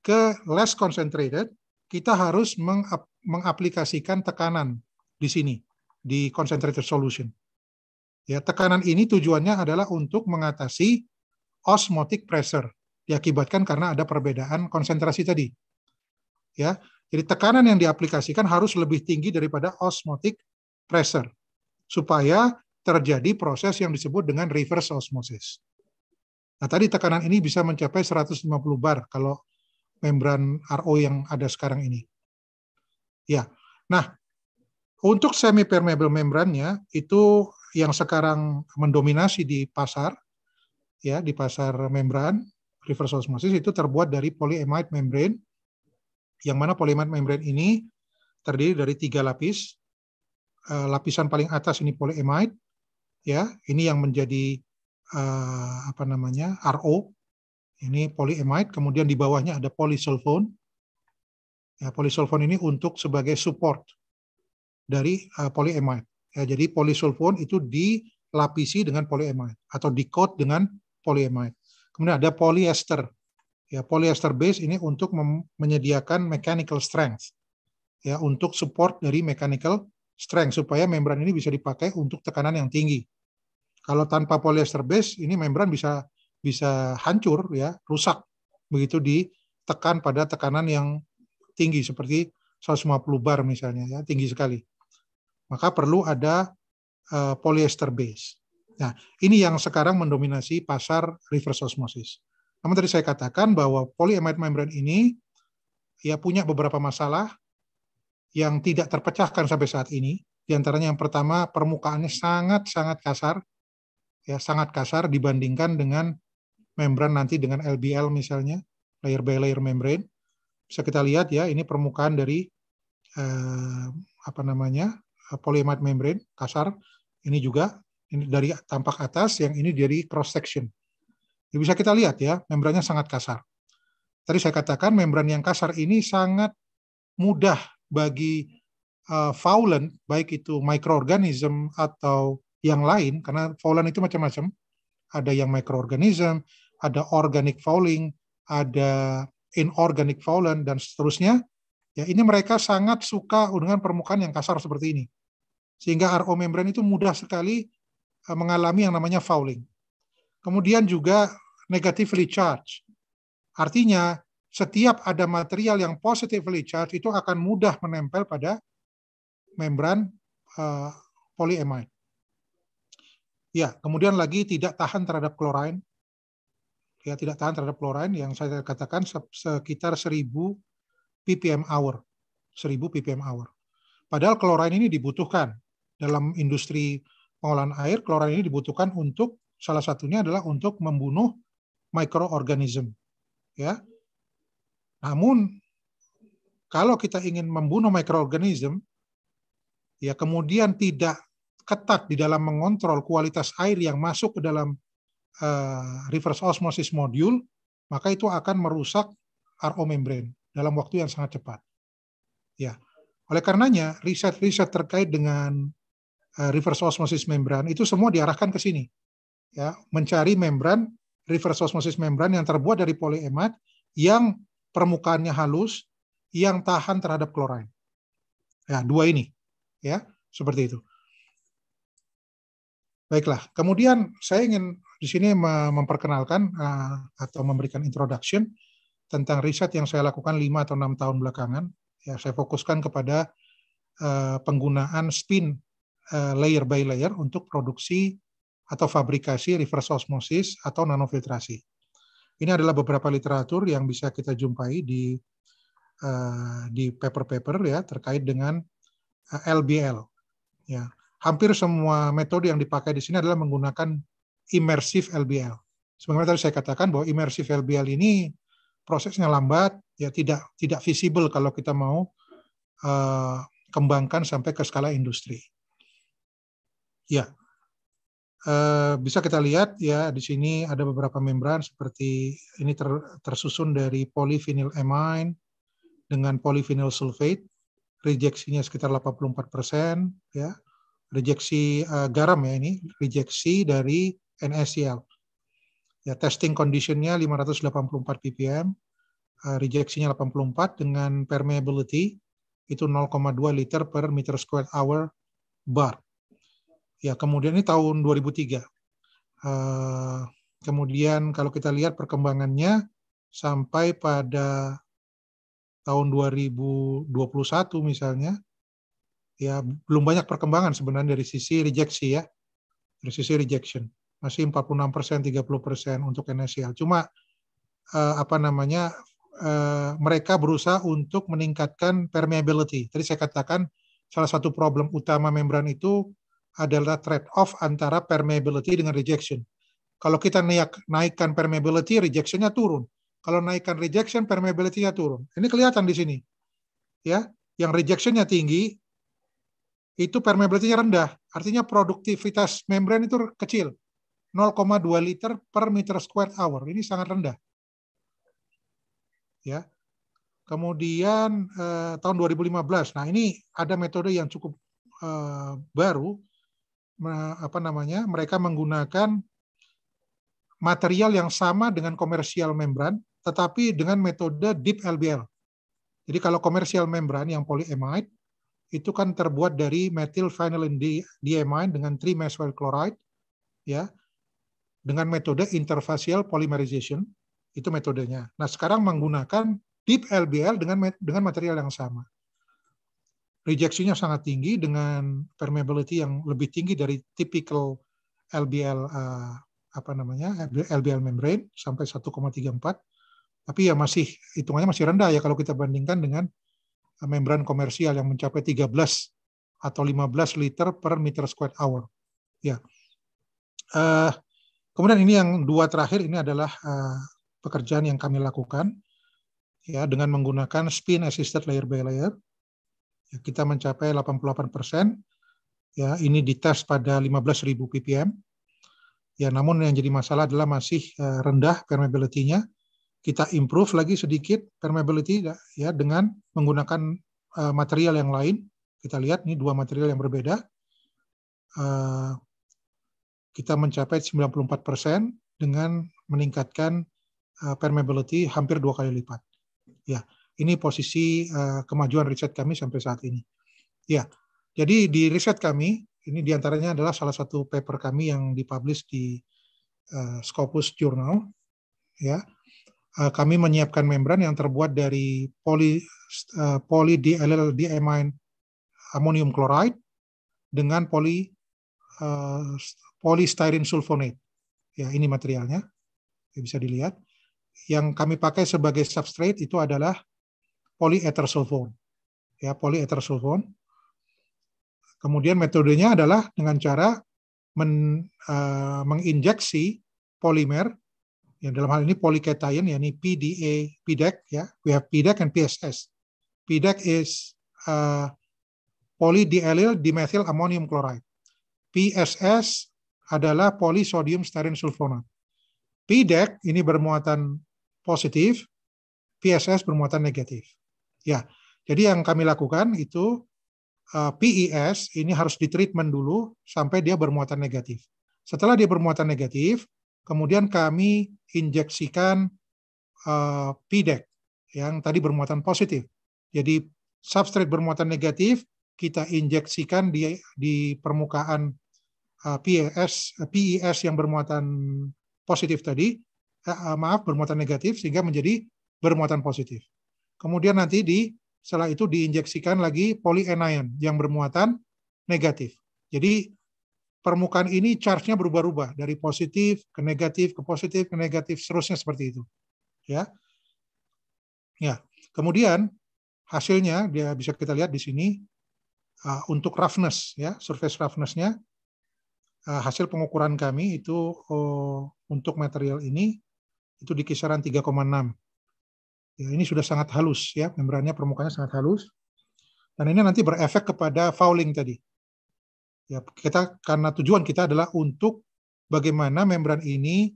ke less concentrated, kita harus meng mengaplikasikan tekanan di sini di concentrated solution. Ya, tekanan ini tujuannya adalah untuk mengatasi osmotic pressure diakibatkan karena ada perbedaan konsentrasi tadi. Ya, jadi tekanan yang diaplikasikan harus lebih tinggi daripada osmotic pressure supaya terjadi proses yang disebut dengan reverse osmosis. Nah, tadi tekanan ini bisa mencapai 150 bar kalau membran RO yang ada sekarang ini. Ya. Nah, untuk semi permeable membrannya itu yang sekarang mendominasi di pasar ya, di pasar membran reverse osmosis itu terbuat dari polyamide membrane yang mana polyamide membrane ini terdiri dari tiga lapis Eh, lapisan paling atas ini polyamide ya ini yang menjadi uh, apa namanya RO ini polyamide kemudian di bawahnya ada polysulfone ya polysulfone ini untuk sebagai support dari uh, polyamide ya jadi polysulfone itu dilapisi dengan polyamide atau dikot dengan polyamide kemudian ada polyester ya polyester base ini untuk menyediakan mechanical strength ya untuk support dari mechanical strength supaya membran ini bisa dipakai untuk tekanan yang tinggi. Kalau tanpa polyester base ini membran bisa bisa hancur ya, rusak begitu ditekan pada tekanan yang tinggi seperti 150 bar misalnya ya, tinggi sekali. Maka perlu ada uh, polyester base. Nah, ini yang sekarang mendominasi pasar reverse osmosis. Namun tadi saya katakan bahwa polyamide membran ini ya punya beberapa masalah yang tidak terpecahkan sampai saat ini. Di antaranya yang pertama, permukaannya sangat-sangat kasar, ya sangat kasar dibandingkan dengan membran nanti dengan LBL misalnya, layer by layer membrane. Bisa kita lihat ya, ini permukaan dari eh, apa namanya polyamide membrane kasar. Ini juga ini dari tampak atas, yang ini dari cross section. Ya, bisa kita lihat ya, membrannya sangat kasar. Tadi saya katakan membran yang kasar ini sangat mudah bagi uh, faulen, baik itu mikroorganisme atau yang lain, karena faulen itu macam-macam. Ada yang mikroorganisme, ada organic fouling, ada inorganic fouling dan seterusnya. Ya, ini mereka sangat suka dengan permukaan yang kasar seperti ini. Sehingga RO membran itu mudah sekali eh, mengalami yang namanya fouling. Kemudian juga negatively charged. Artinya, setiap ada material yang positively charged itu akan mudah menempel pada membran uh, polyamide. Ya, kemudian lagi tidak tahan terhadap klorin. Ya, tidak tahan terhadap klorin yang saya katakan sekitar 1000 ppm hour. 1000 ppm hour. Padahal klorin ini dibutuhkan dalam industri pengolahan air, klorin ini dibutuhkan untuk salah satunya adalah untuk membunuh mikroorganisme. Ya, namun kalau kita ingin membunuh mikroorganisme, ya kemudian tidak ketat di dalam mengontrol kualitas air yang masuk ke dalam uh, reverse osmosis module, maka itu akan merusak RO membrane dalam waktu yang sangat cepat. Ya, oleh karenanya riset-riset terkait dengan uh, reverse osmosis membran itu semua diarahkan ke sini, ya, mencari membran reverse osmosis membran yang terbuat dari polyemat yang permukaannya halus yang tahan terhadap klorin. Ya, dua ini. Ya, seperti itu. Baiklah, kemudian saya ingin di sini memperkenalkan eh, atau memberikan introduction tentang riset yang saya lakukan 5 atau 6 tahun belakangan. Ya, saya fokuskan kepada eh, penggunaan spin eh, layer by layer untuk produksi atau fabrikasi reverse osmosis atau nanofiltrasi. Ini adalah beberapa literatur yang bisa kita jumpai di uh, di paper-paper ya terkait dengan uh, eh, LBL. Ya, hampir semua metode yang dipakai di sini adalah menggunakan immersive LBL. Sebenarnya tadi saya katakan bahwa immersive LBL ini prosesnya lambat, ya tidak tidak visible kalau kita mau uh, kembangkan sampai ke skala industri. Ya, Eh, bisa kita lihat ya di sini ada beberapa membran seperti ini ter, tersusun dari polyvinyl amine dengan polyvinyl sulfate rejeksinya sekitar 84% ya rejeksi uh, garam ya ini rejeksi dari NaCl ya testing conditionnya 584 ppm uh, rejeksinya 84 dengan permeability itu 0,2 liter per meter square hour bar ya kemudian ini tahun 2003. Uh, eh, kemudian kalau kita lihat perkembangannya sampai pada tahun 2021 misalnya, ya belum banyak perkembangan sebenarnya dari sisi rejeksi ya, dari sisi rejection. Masih 46 persen, 30 persen untuk NSCL. Cuma uh, apa namanya, uh, mereka berusaha untuk meningkatkan permeability. Tadi saya katakan salah satu problem utama membran itu adalah trade-off antara permeability dengan rejection. Kalau kita naik, naikkan permeability, rejection-nya turun. Kalau naikkan rejection, permeability-nya turun. Ini kelihatan di sini. ya Yang rejection-nya tinggi, itu permeability-nya rendah. Artinya produktivitas membran itu kecil. 0,2 liter per meter squared hour. Ini sangat rendah. Ya. Kemudian eh, tahun 2015. Nah, ini ada metode yang cukup eh, baru apa namanya mereka menggunakan material yang sama dengan komersial membran tetapi dengan metode deep LBL. Jadi kalau komersial membran yang polyamide itu kan terbuat dari methyl vanillin diamine dengan trimethyl chloride ya dengan metode interfacial polymerization itu metodenya. Nah, sekarang menggunakan deep LBL dengan dengan material yang sama rejectionnya sangat tinggi dengan permeability yang lebih tinggi dari typical LBL uh, eh, apa namanya LBL membrane sampai 1,34 tapi ya masih hitungannya masih rendah ya kalau kita bandingkan dengan membran komersial yang mencapai 13 atau 15 liter per meter square hour ya uh, kemudian ini yang dua terakhir ini adalah uh, pekerjaan yang kami lakukan ya dengan menggunakan spin assisted layer by layer Ya, kita mencapai 88 persen. Ya, ini dites pada 15.000 ppm. Ya, namun yang jadi masalah adalah masih eh, rendah permeability-nya. Kita improve lagi sedikit permeability ya, ya dengan menggunakan eh, material yang lain. Kita lihat ini dua material yang berbeda. Eh, kita mencapai 94 persen dengan meningkatkan permeability hampir dua kali lipat. Ya, ini posisi uh, kemajuan riset kami sampai saat ini. Ya, jadi di riset kami, ini diantaranya adalah salah satu paper kami yang dipublish di uh, Scopus Journal. Ya, uh, kami menyiapkan membran yang terbuat dari poly uh, poly diamine Ammonium chloride dengan poly uh, polystyrene sulfonate. Ya, ini materialnya. Ya, bisa dilihat. Yang kami pakai sebagai substrate itu adalah Polyether sulfone, Ya, Polyether sulfone. Kemudian metodenya adalah dengan cara men, uh, menginjeksi polimer Yang dalam hal ini polycation yakni PDA, PDEC ya. We have PDEC and PSS. PDEC is uh, eh, polydialyl dimethyl ammonium chloride. PSS adalah polysodium stearin sulfonat. PDEC ini bermuatan positif, PSS bermuatan negatif. Ya, jadi yang kami lakukan itu uh, eh, PIS e ini harus ditreatment dulu sampai dia bermuatan negatif. Setelah dia bermuatan negatif, kemudian kami injeksikan uh, eh, PDEC yang tadi bermuatan positif. Jadi substrat bermuatan negatif kita injeksikan di di permukaan uh, eh, PIS e PIS e yang bermuatan positif tadi, maaf bermuatan negatif sehingga menjadi bermuatan positif. Kemudian nanti di setelah itu diinjeksikan lagi polyanion yang bermuatan negatif. Jadi permukaan ini charge-nya berubah-ubah dari positif ke negatif ke positif ke negatif seterusnya seperti itu. Ya. Ya. Kemudian hasilnya dia bisa kita lihat di sini uh, untuk roughness ya, surface roughness-nya uh, hasil pengukuran kami itu uh, untuk material ini itu di kisaran 3,6 Ya, ini sudah sangat halus ya, membrannya permukaannya sangat halus. Dan ini nanti berefek kepada fouling tadi. Ya, kita karena tujuan kita adalah untuk bagaimana membran ini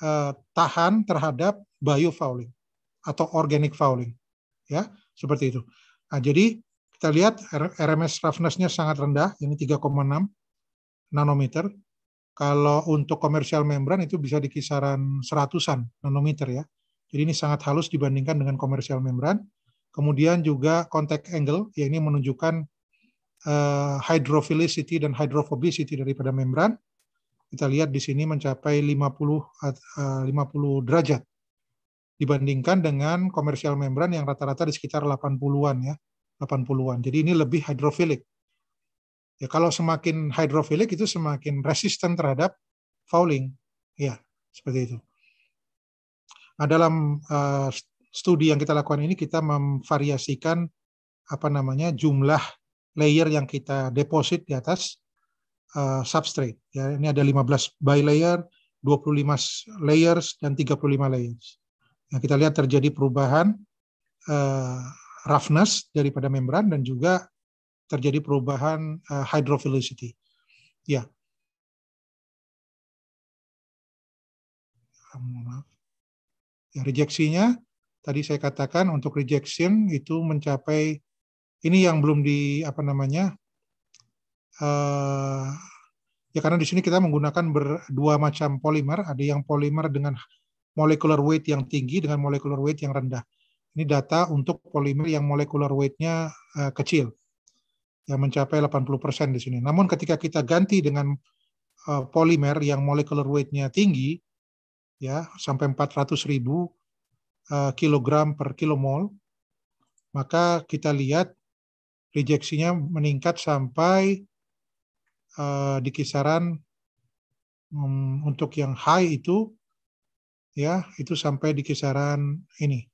eh, tahan terhadap biofouling atau organic fouling. Ya, seperti itu. Nah, jadi kita lihat RMS roughness-nya sangat rendah, ini 3,6 nanometer. Kalau untuk komersial membran itu bisa di kisaran seratusan nanometer ya. Jadi ini sangat halus dibandingkan dengan komersial membran. Kemudian juga contact angle, ya ini menunjukkan uh, hydrophilicity dan hydrophobicity daripada membran. Kita lihat di sini mencapai 50 uh, 50 derajat dibandingkan dengan komersial membran yang rata-rata di sekitar 80-an ya, 80-an. Jadi ini lebih hidrofilik. Ya kalau semakin hidrofilik itu semakin resisten terhadap fouling. Ya, seperti itu. Nah, dalam uh, studi yang kita lakukan ini kita memvariasikan apa namanya jumlah layer yang kita deposit di atas uh, substrate. Ya, ini ada 15 by layer, 25 layers dan 35 layers. Nah, kita lihat terjadi perubahan uh, roughness daripada membran dan juga terjadi perubahan uh, hydrophilicity. Ya, Ya, rejeksinya tadi saya katakan untuk rejection itu mencapai ini yang belum di apa namanya uh, ya karena di sini kita menggunakan berdua macam polimer ada yang polimer dengan molecular weight yang tinggi dengan molecular weight yang rendah ini data untuk polimer yang molecular weightnya uh, kecil yang mencapai 80% di sini namun ketika kita ganti dengan uh, eh, polimer yang molecular weightnya tinggi ya sampai 400 ribu uh, kilogram per kilomol, maka kita lihat rejeksinya meningkat sampai uh, di kisaran um, untuk yang high itu ya itu sampai di kisaran ini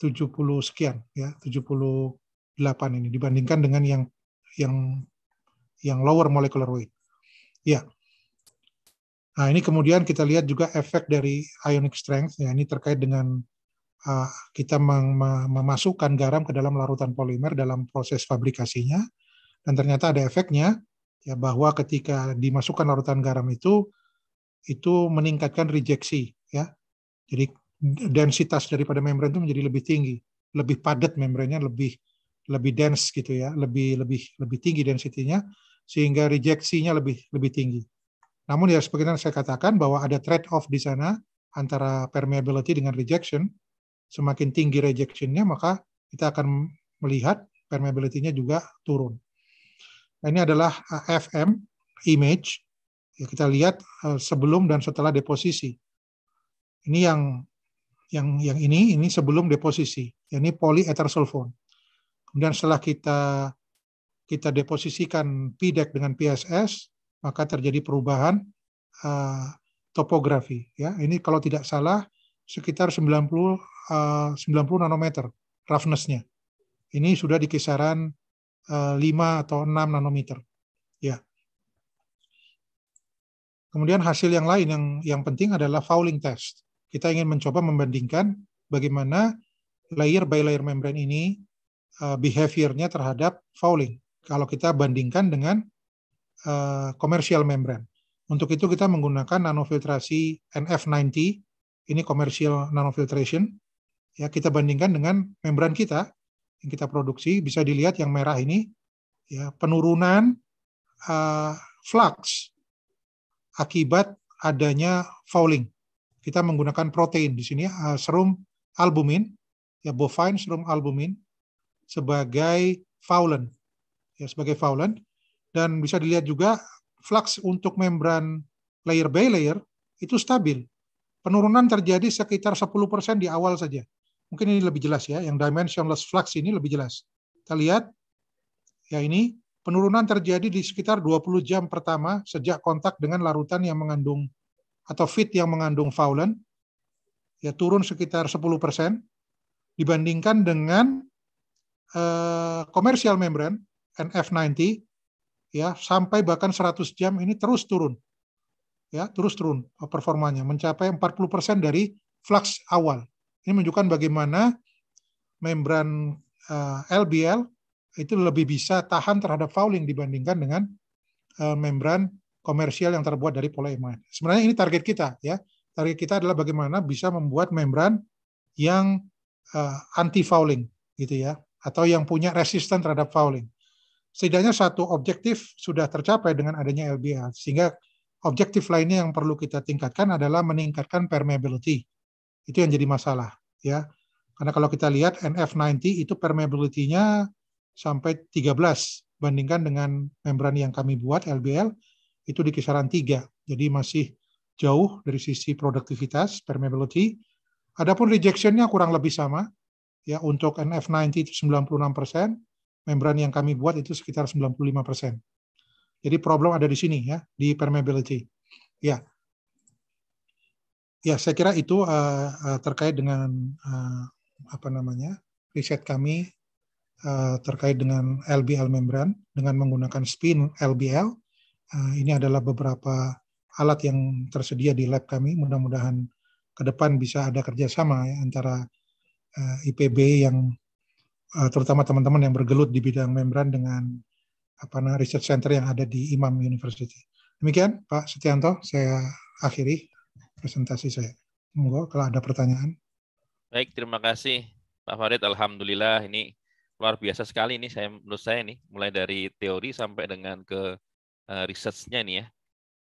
70 sekian ya 78 ini dibandingkan dengan yang yang yang lower molecular weight. Ya. Nah, ini kemudian kita lihat juga efek dari ionic strength, ya, ini terkait dengan uh, kita memasukkan garam ke dalam larutan polimer dalam proses fabrikasinya, dan ternyata ada efeknya, ya bahwa ketika dimasukkan larutan garam itu, itu meningkatkan rejeksi, ya. Jadi densitas daripada membran itu menjadi lebih tinggi, lebih padat membrannya, lebih lebih dense gitu ya, lebih lebih lebih tinggi densitinya, sehingga rejeksinya lebih lebih tinggi. Namun ya yang saya katakan bahwa ada trade-off di sana antara permeability dengan rejection. Semakin tinggi rejection-nya maka kita akan melihat permeability-nya juga turun. Nah, ini adalah eh, FM image. Ya, kita lihat eh, sebelum dan setelah deposisi. Ini yang yang yang ini ini sebelum deposisi. Ya, ini polyether sulfon. Kemudian setelah kita kita deposisikan PDEC dengan PSS, maka terjadi perubahan uh, topografi. Ya, ini kalau tidak salah sekitar 90 uh, 90 nanometer roughness-nya. Ini sudah di kisaran uh, eh, 5 atau 6 nanometer. Ya. Kemudian hasil yang lain yang yang penting adalah fouling test. Kita ingin mencoba membandingkan bagaimana layer by layer membrane ini uh, behaviornya terhadap fouling. Kalau kita bandingkan dengan uh, eh, membran. Untuk itu kita menggunakan nanofiltrasi NF90, ini komersial nanofiltration. Ya, kita bandingkan dengan membran kita yang kita produksi, bisa dilihat yang merah ini ya penurunan uh, flux akibat adanya fouling. Kita menggunakan protein di sini uh, serum albumin ya bovine serum albumin sebagai foulant ya sebagai foulant dan bisa dilihat juga flux untuk membran layer by layer itu stabil. Penurunan terjadi sekitar 10% di awal saja. Mungkin ini lebih jelas ya, yang dimensionless flux ini lebih jelas. Kita lihat, ya ini penurunan terjadi di sekitar 20 jam pertama sejak kontak dengan larutan yang mengandung atau fit yang mengandung foulen, ya turun sekitar 10% dibandingkan dengan uh, komersial membran NF90 ya sampai bahkan 100 jam ini terus turun ya terus turun performanya mencapai 40% dari flux awal ini menunjukkan bagaimana membran uh, eh, LBL itu lebih bisa tahan terhadap fouling dibandingkan dengan uh, membran komersial yang terbuat dari polyamide. Sebenarnya ini target kita ya. Target kita adalah bagaimana bisa membuat membran yang uh, anti fouling gitu ya atau yang punya resisten terhadap fouling setidaknya satu objektif sudah tercapai dengan adanya LBL. Sehingga objektif lainnya yang perlu kita tingkatkan adalah meningkatkan permeability. Itu yang jadi masalah. ya. Karena kalau kita lihat NF90 itu permeability-nya sampai 13 bandingkan dengan membran yang kami buat LBL itu di kisaran 3. Jadi masih jauh dari sisi produktivitas permeability. Adapun rejection-nya kurang lebih sama. Ya untuk NF90 itu 96%, membran yang kami buat itu sekitar 95%. Jadi problem ada di sini ya, di permeability. Ya. Ya, saya kira itu uh, uh, terkait dengan uh, apa namanya? riset kami uh, terkait dengan LBL membran dengan menggunakan spin LBL. Uh, ini adalah beberapa alat yang tersedia di lab kami. Mudah-mudahan ke depan bisa ada kerjasama ya, antara uh, IPB yang Eh, terutama teman-teman yang bergelut di bidang membran dengan apa namanya research center yang ada di Imam University. Demikian Pak Setianto, saya akhiri presentasi saya. Monggo kalau ada pertanyaan.
Baik, terima kasih Pak Farid. Alhamdulillah ini luar biasa sekali ini saya menurut saya nih mulai dari teori sampai dengan ke uh, researchnya nih ya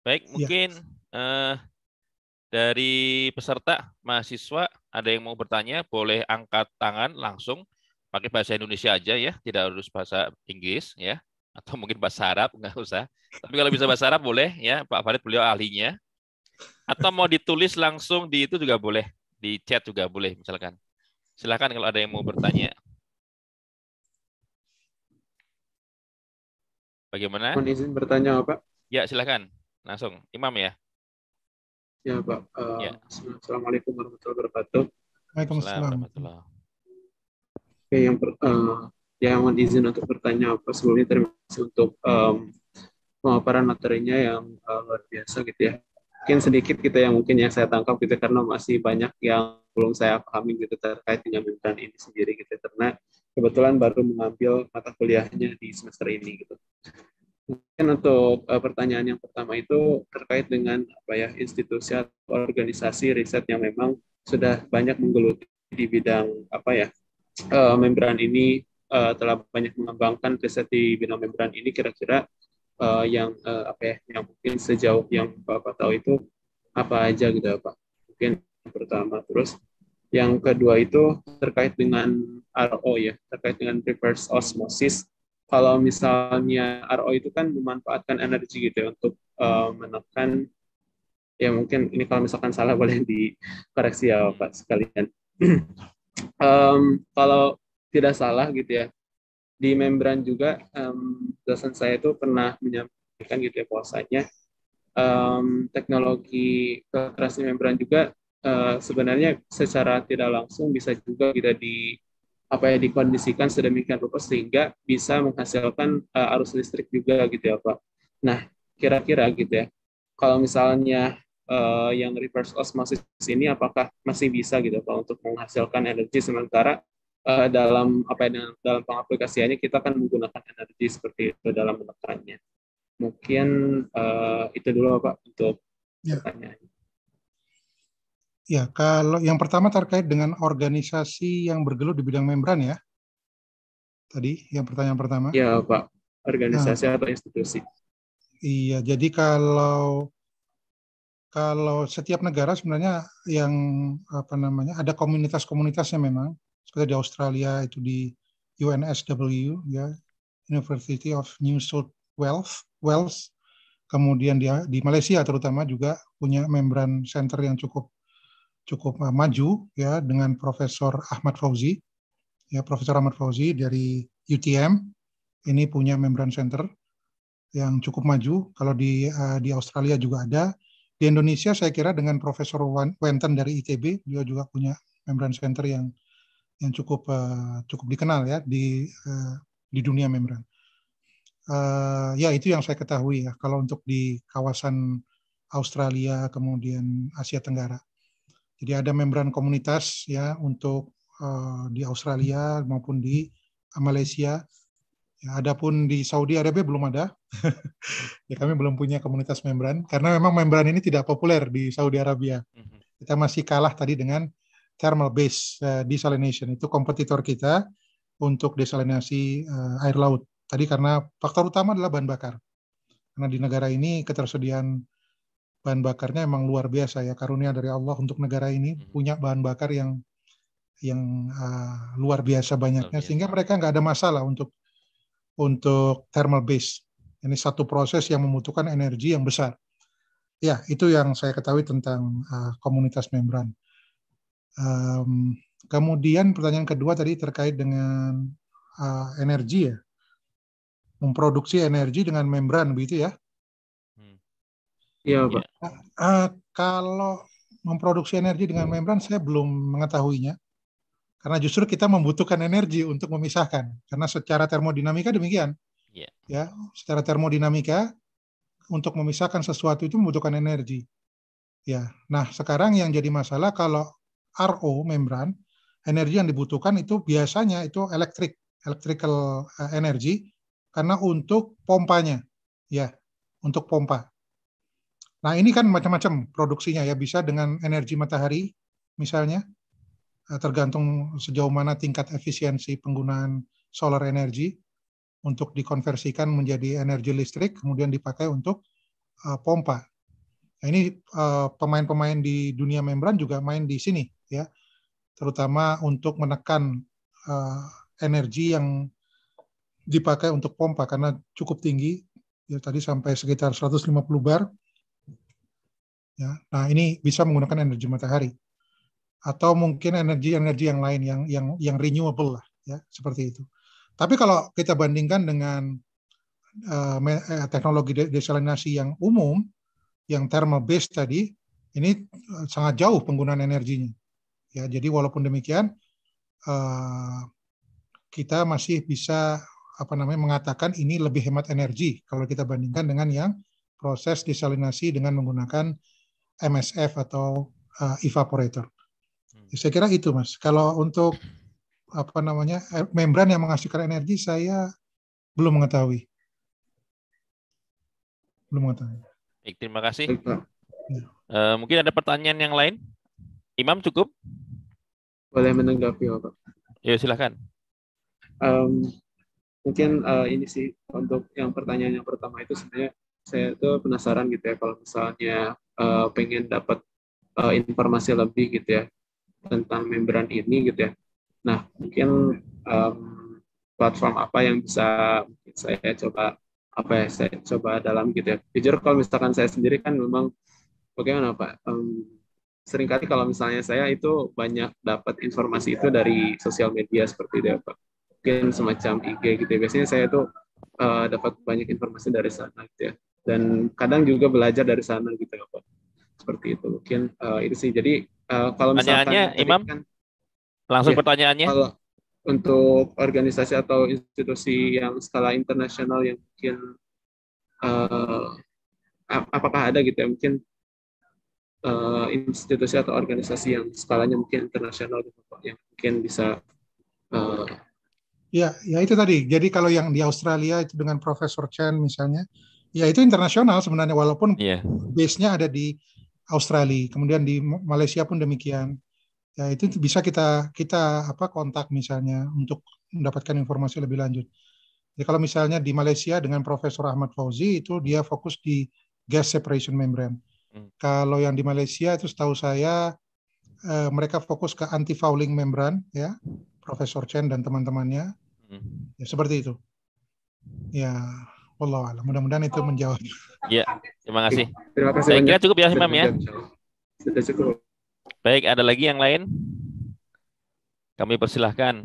baik ya. mungkin ya. uh, dari peserta mahasiswa ada yang mau bertanya boleh angkat tangan langsung pakai bahasa Indonesia aja ya, tidak harus bahasa Inggris ya, atau mungkin bahasa Arab nggak usah. Tapi kalau bisa bahasa Arab boleh ya, Pak Farid beliau ahlinya. Atau mau ditulis langsung di itu juga boleh, di chat juga boleh misalkan. Silakan kalau ada yang mau bertanya. Bagaimana? Mohon izin bertanya Pak. Ya silakan langsung Imam
ya. Ya Pak. Uh, ya. Assalamualaikum warahmatullahi wabarakatuh. Waalaikumsalam. Warahmatullahi. Oke, yang per, uh, yang mohon izin untuk bertanya apa sebelumnya terima kasih untuk um, pemaparan materinya yang uh, luar biasa gitu ya. Mungkin sedikit kita gitu, yang mungkin yang saya tangkap gitu karena masih banyak yang belum saya pahami gitu terkait dengan bimbingan ini sendiri gitu karena kebetulan baru mengambil mata kuliahnya di semester ini gitu. Mungkin untuk uh, pertanyaan yang pertama itu terkait dengan apa ya institusi atau organisasi riset yang memang sudah banyak menggeluti di bidang apa ya uh, membran ini uh, telah banyak mengembangkan riset di bina membran ini kira-kira uh, yang uh, apa ya yang mungkin sejauh yang Bapak tahu itu apa aja gitu ya, Pak. Mungkin yang pertama terus yang kedua itu terkait dengan RO ya, terkait dengan reverse osmosis. Kalau misalnya RO itu kan memanfaatkan energi gitu ya, untuk uh, menekan ya mungkin ini kalau misalkan salah boleh dikoreksi ya Pak sekalian. um, kalau tidak salah gitu ya di membran juga um, dosen saya itu pernah menyampaikan gitu ya puasanya um, teknologi filtrasi membran juga uh, sebenarnya secara tidak langsung bisa juga kita di apa ya dikondisikan sedemikian rupa sehingga bisa menghasilkan uh, arus listrik juga gitu ya Pak. Nah, kira-kira gitu ya. Kalau misalnya uh, yang reverse osmosis ini apakah masih bisa gitu Pak untuk menghasilkan energi sementara uh, dalam apa ya dalam pengaplikasiannya kita akan menggunakan energi seperti itu dalam menekannya. Mungkin uh, itu dulu Pak untuk ya. pertanyaannya.
Ya, kalau yang pertama terkait dengan organisasi yang bergelut di bidang membran ya. Tadi yang pertanyaan pertama. Ya, Pak. Organisasi
nah, atau institusi.
Iya, jadi kalau kalau setiap negara sebenarnya yang apa namanya ada komunitas-komunitasnya memang seperti di Australia itu di UNSW ya University of New South Wales Wales kemudian dia di Malaysia terutama juga punya membran center yang cukup cukup eh, maju ya dengan Profesor Ahmad Fauzi ya Profesor Ahmad Fauzi dari UTM ini punya membran center yang cukup maju kalau di eh, di Australia juga ada di Indonesia saya kira dengan Profesor Wenten dari ITB, dia juga punya membran center yang yang cukup uh, cukup dikenal ya di uh, di dunia membran. Uh, ya itu yang saya ketahui ya kalau untuk di kawasan Australia kemudian Asia Tenggara. Jadi ada membran komunitas ya untuk uh, di Australia maupun di Malaysia Ya, adapun di Saudi Arabia belum ada. ya, kami belum punya komunitas membran karena memang membran ini tidak populer di Saudi Arabia. Mhm. Kita masih kalah tadi dengan thermal base uh, desalination itu kompetitor kita untuk desalinasi uh, air laut. Tadi karena faktor utama adalah bahan bakar. Karena di negara ini ketersediaan bahan bakarnya emang luar biasa ya karunia dari Allah untuk negara ini mhm. punya bahan bakar yang yang uh, luar biasa banyaknya sehingga mereka nggak ada masalah untuk untuk thermal base. Ini satu proses yang membutuhkan energi yang besar. Ya, itu yang saya ketahui tentang uh, komunitas membran. Um, kemudian pertanyaan kedua tadi terkait dengan uh, energi ya, memproduksi energi dengan membran begitu ya? Hmm. Iya, Pak. uh, kalau memproduksi energi dengan membran saya belum mengetahuinya. Karena justru kita membutuhkan energi untuk memisahkan. Karena secara termodinamika demikian. Yeah. Ya, secara termodinamika untuk memisahkan sesuatu itu membutuhkan energi. Ya. Nah, sekarang yang jadi masalah kalau RO membran, energi yang dibutuhkan itu biasanya itu elektrik, electrical eh, energy karena untuk pompanya. Ya, untuk pompa. Nah, ini kan macam-macam produksinya ya, bisa dengan energi matahari misalnya, Eh, tergantung sejauh mana tingkat efisiensi penggunaan solar energi untuk dikonversikan menjadi energi listrik kemudian dipakai untuk uh, pompa. Nah, ini eh, pemain-pemain uh, di dunia membran juga main di sini ya. Terutama untuk menekan uh, energi yang dipakai untuk pompa karena cukup tinggi ya tadi sampai sekitar 150 bar. Ya. Nah, ini bisa menggunakan energi matahari atau mungkin energi-energi yang lain yang yang yang renewable lah ya seperti itu. Tapi kalau kita bandingkan dengan uh, teknologi desalinasi yang umum yang thermal based tadi ini eh, sangat jauh penggunaan energinya. Ya, jadi walaupun demikian uh, kita masih bisa apa namanya mengatakan ini lebih hemat energi kalau kita bandingkan dengan yang proses desalinasi dengan menggunakan MSF atau uh, evaporator saya kira itu mas. Kalau untuk apa namanya eh, membran yang menghasilkan energi saya belum mengetahui. Belum mengetahui.
Baik, terima kasih. Ya. Uh, mungkin ada pertanyaan yang lain? Imam cukup?
Boleh menanggapi, Pak. Ya, silahkan. Um, mungkin uh, ini sih untuk yang pertanyaan yang pertama itu sebenarnya saya tuh penasaran gitu ya kalau misalnya uh, pengen dapat uh, informasi lebih gitu ya tentang membran ini gitu ya. Nah, mungkin um, platform apa yang bisa saya coba apa ya saya coba dalam gitu ya. Jujur kalau misalkan saya sendiri kan memang bagaimana Pak? Um, seringkali kalau misalnya saya itu banyak dapat informasi itu dari sosial media seperti itu ya, Pak. Mungkin semacam IG gitu ya. Biasanya saya itu uh, eh, dapat banyak informasi dari sana gitu ya. Dan kadang juga belajar dari sana gitu ya Pak. Seperti itu. Mungkin uh, itu sih. Jadi Uh, kalau misalnya kan Imam, kan, langsung ya, pertanyaannya. Kalau untuk organisasi atau institusi yang skala internasional yang mungkin uh, apakah ada gitu ya mungkin uh, institusi atau organisasi yang skalanya mungkin internasional gitu yang mungkin bisa uh,
Ya, ya itu tadi. Jadi kalau yang di Australia itu dengan Profesor Chen misalnya, ya itu internasional sebenarnya walaupun yeah. base-nya ada di Australia, kemudian di Malaysia pun demikian. Ya, itu bisa kita kita apa kontak misalnya untuk mendapatkan informasi lebih lanjut. Jadi ya, kalau misalnya di Malaysia dengan Profesor Ahmad Fauzi itu dia fokus di gas separation membrane. Hmm. Kalau yang di Malaysia itu setahu saya eh, mereka fokus ke anti fouling membrane ya, Profesor Chen dan teman-temannya. Hmm. Ya, seperti itu. Ya. Allah mudah-mudahan itu menjawab.
Iya, terima kasih. Terima kasih. Saya kira cukup ya, Imam ya. Sudah cukup. Baik, ada lagi yang lain? Kami persilahkan.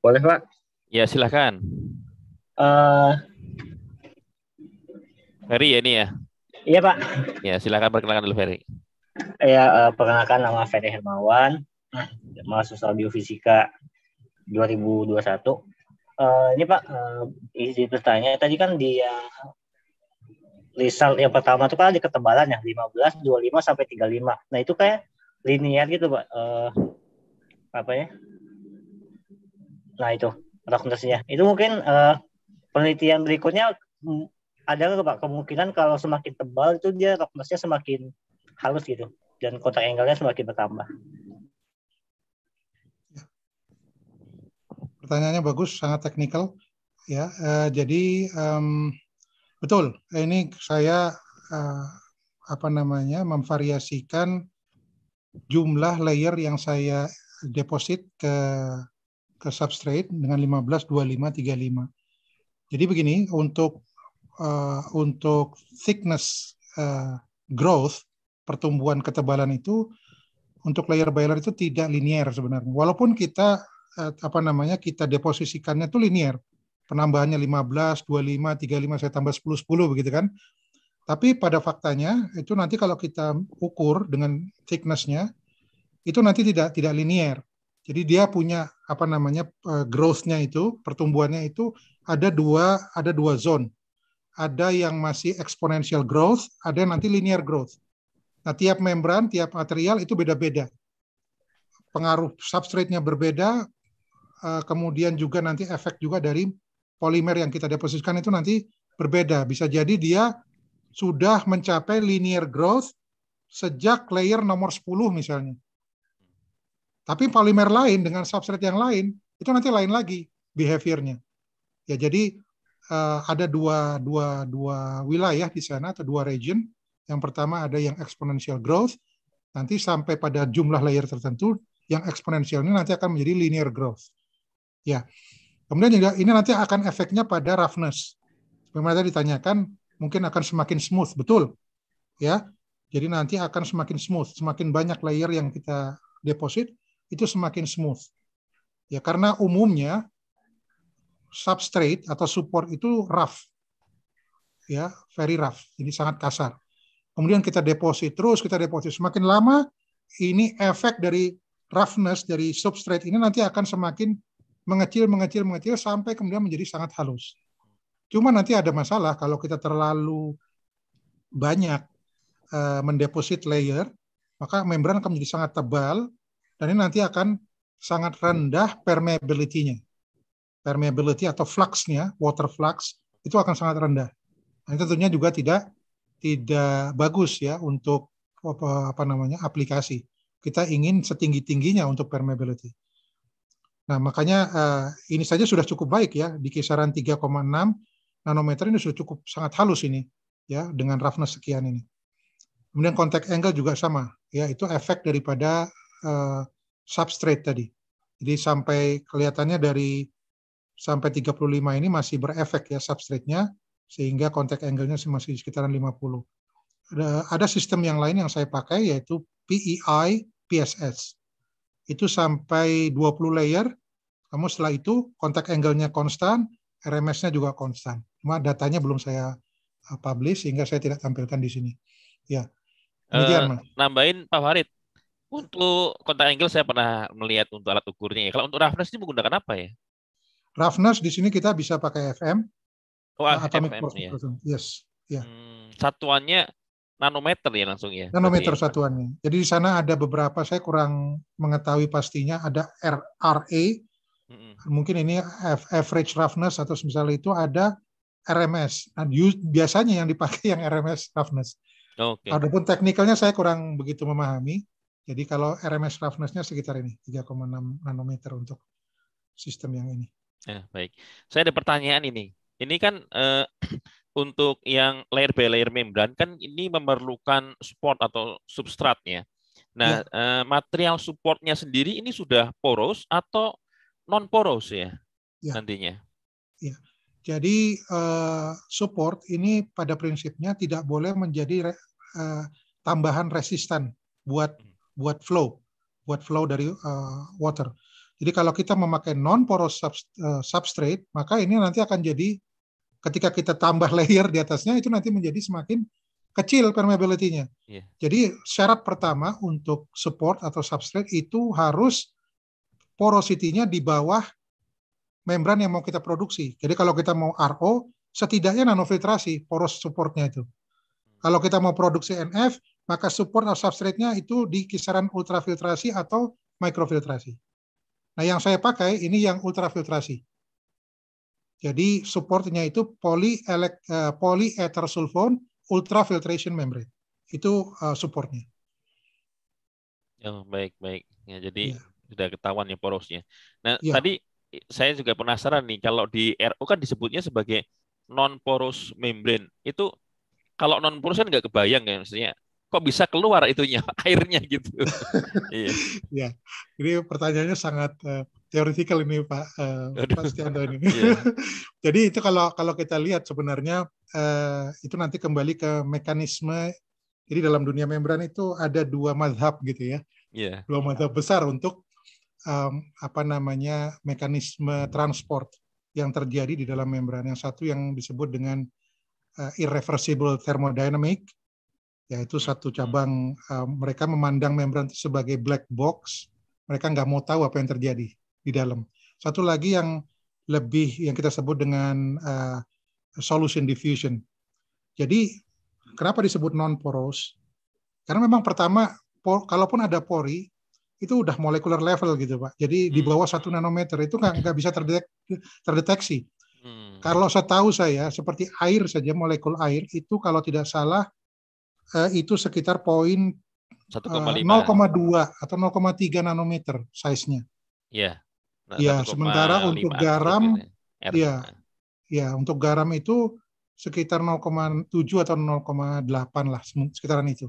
Boleh, Pak? Ya, silahkan.
Uh,
Ferry ya ini ya? Iya, Pak. Ya, silahkan perkenalkan dulu, Ferry.
Ya, uh, perkenalkan nama Ferry Hermawan, mahasiswa biofisika 2021. Uh, eh, ini Pak, uh, eh, izin bertanya, tadi kan dia result yang pertama itu kan di ketebalan ya, 15, 25, sampai 35. Nah itu kayak linear gitu Pak, uh, apa ya? Nah itu, rekomendasinya. Itu mungkin uh, penelitian berikutnya ada nggak Pak kemungkinan kalau semakin tebal itu dia roughness semakin halus gitu dan kontak angle-nya semakin bertambah.
Pertanyaannya bagus, sangat teknikal. Ya, uh, jadi um, betul. Ini saya uh, apa namanya memvariasikan jumlah layer yang saya deposit ke ke substrate dengan 15, 25, 35. Jadi begini untuk uh, untuk thickness uh, growth pertumbuhan ketebalan itu untuk layer by layer itu tidak linear sebenarnya. Walaupun kita Eh, apa namanya kita deposisikannya itu linier. Penambahannya 15, 25, 35 saya tambah 10 10 begitu kan. Tapi pada faktanya itu nanti kalau kita ukur dengan thickness-nya itu nanti tidak tidak linier. Jadi dia punya apa namanya eh, growth-nya itu, pertumbuhannya itu ada dua ada dua zone. Ada yang masih exponential growth, ada yang nanti linear growth. Nah, tiap membran, tiap material itu beda-beda. Pengaruh substrate-nya berbeda, Eh, kemudian juga nanti efek juga dari polimer yang kita depositkan itu nanti berbeda. Bisa jadi dia sudah mencapai linear growth sejak layer nomor 10 misalnya. Tapi polimer lain dengan substrate yang lain itu nanti lain lagi behaviornya. Ya jadi uh, ada dua dua dua wilayah di sana atau dua region. Yang pertama ada yang exponential growth, nanti sampai pada jumlah layer tertentu yang eksponensialnya nanti akan menjadi linear growth. Ya. Kemudian juga ini nanti akan efeknya pada roughness. Seperti tadi ditanyakan, mungkin akan semakin smooth, betul. Ya. Jadi nanti akan semakin smooth, semakin banyak layer yang kita deposit itu semakin smooth. Ya, karena umumnya substrate atau support itu rough. Ya, very rough. ini sangat kasar. Kemudian kita deposit terus, kita deposit semakin lama ini efek dari roughness dari substrate ini nanti akan semakin mengecil, mengecil, mengecil sampai kemudian menjadi sangat halus. Cuma nanti ada masalah kalau kita terlalu banyak uh, mendeposit layer, maka membran akan menjadi sangat tebal dan ini nanti akan sangat rendah permeability-nya. Permeability atau flux-nya, water flux, itu akan sangat rendah. Nah, ini tentunya juga tidak tidak bagus ya untuk apa, apa namanya aplikasi. Kita ingin setinggi tingginya untuk permeability. Nah, makanya uh, ini saja sudah cukup baik ya di kisaran 3,6 nanometer ini sudah cukup sangat halus ini ya dengan roughness sekian ini. Kemudian contact angle juga sama ya itu efek daripada uh, substrate tadi. Jadi sampai kelihatannya dari sampai 35 ini masih berefek ya substrate-nya sehingga contact angle-nya masih sekitaran 50. Ada, ada sistem yang lain yang saya pakai yaitu PEI PSS itu sampai 20 layer. Kamu setelah itu kontak angle-nya konstan, RMS-nya juga konstan. Cuma datanya belum saya eh, publish sehingga saya tidak tampilkan di sini. Ya. Demikian, uh,
nambahin Pak Farid. Untuk kontak angle saya pernah melihat untuk alat ukurnya. Ya. Kalau untuk roughness ini menggunakan apa ya?
Roughness di sini kita bisa pakai FM.
Oh, ah, atomic FM, ya.
Yes. Ya. Hmm,
satuannya nanometer ya langsung ya. Nanometer Berarti ya?
satuannya. Jadi di sana ada beberapa saya kurang mengetahui pastinya ada RRA. hmm Mungkin ini average roughness atau misalnya itu ada RMS. dan nah, biasanya yang dipakai yang RMS roughness. Okay. Adapun teknikalnya saya kurang begitu memahami. Jadi kalau RMS roughness-nya sekitar ini 3,6 nanometer untuk sistem yang ini.
Ya, baik. Saya ada pertanyaan ini. Ini kan eh, untuk yang layer by layer membran kan ini memerlukan support atau substratnya. Nah, ya. Eh, material supportnya sendiri ini sudah poros atau non poros ya, ya. nantinya.
Ya. Jadi eh, support ini pada prinsipnya tidak boleh menjadi eh, tambahan resisten buat hmm. buat flow, buat flow dari eh, water. Jadi kalau kita memakai non poros substrate, maka ini nanti akan jadi ketika kita tambah layer di atasnya itu nanti menjadi semakin kecil permeability-nya. Yeah. Jadi syarat pertama untuk support atau substrate itu harus porositinya di bawah membran yang mau kita produksi. Jadi kalau kita mau RO, setidaknya nanofiltrasi poros support-nya itu. Kalau kita mau produksi NF, maka support atau substrate-nya itu di kisaran ultrafiltrasi atau mikrofiltrasi. Nah yang saya pakai ini yang ultrafiltrasi. Jadi supportnya itu eh, polyether sulfone ultrafiltration membrane. Itu eh, supportnya.
Yang baik, baik. Ya, jadi ya. sudah ketahuan ya porosnya. Nah, ya. tadi saya juga penasaran nih kalau di RO kan disebutnya sebagai non porous membrane. Itu kalau non porous kan nggak kebayang ya maksudnya kok bisa keluar itunya
airnya gitu. iya. Ya. Jadi pertanyaannya sangat uh, eh, teoritikal ini Pak uh, Aduh. Pak ini. Iya. Jadi itu kalau kalau kita lihat sebenarnya uh, itu nanti kembali ke mekanisme. Jadi dalam dunia membran itu ada dua madhab gitu ya. Yeah. Dua madhab besar untuk um, apa namanya mekanisme transport yang terjadi di dalam membran. Yang satu yang disebut dengan uh, irreversible thermodynamic yaitu hmm. satu hmm. cabang uh, mereka memandang membran sebagai black box mereka nggak mau tahu apa yang terjadi di dalam satu lagi yang lebih yang kita sebut dengan uh, solution diffusion jadi kenapa disebut non porous karena memang pertama por, kalaupun ada pori itu udah molekuler level gitu pak jadi di hmm. bawah satu nanometer itu nggak nggak bisa terdetek, terdeteksi hmm. kalau tahu saya seperti air saja molekul air itu kalau tidak salah Eh, itu sekitar poin uh, eh, 0,2 atau 0,3 nanometer size-nya.
Iya. Nah,
iya, sementara untuk gitu garam ya, iya. Ya, untuk garam itu sekitar 0,7 atau 0,8 lah sekitaran itu.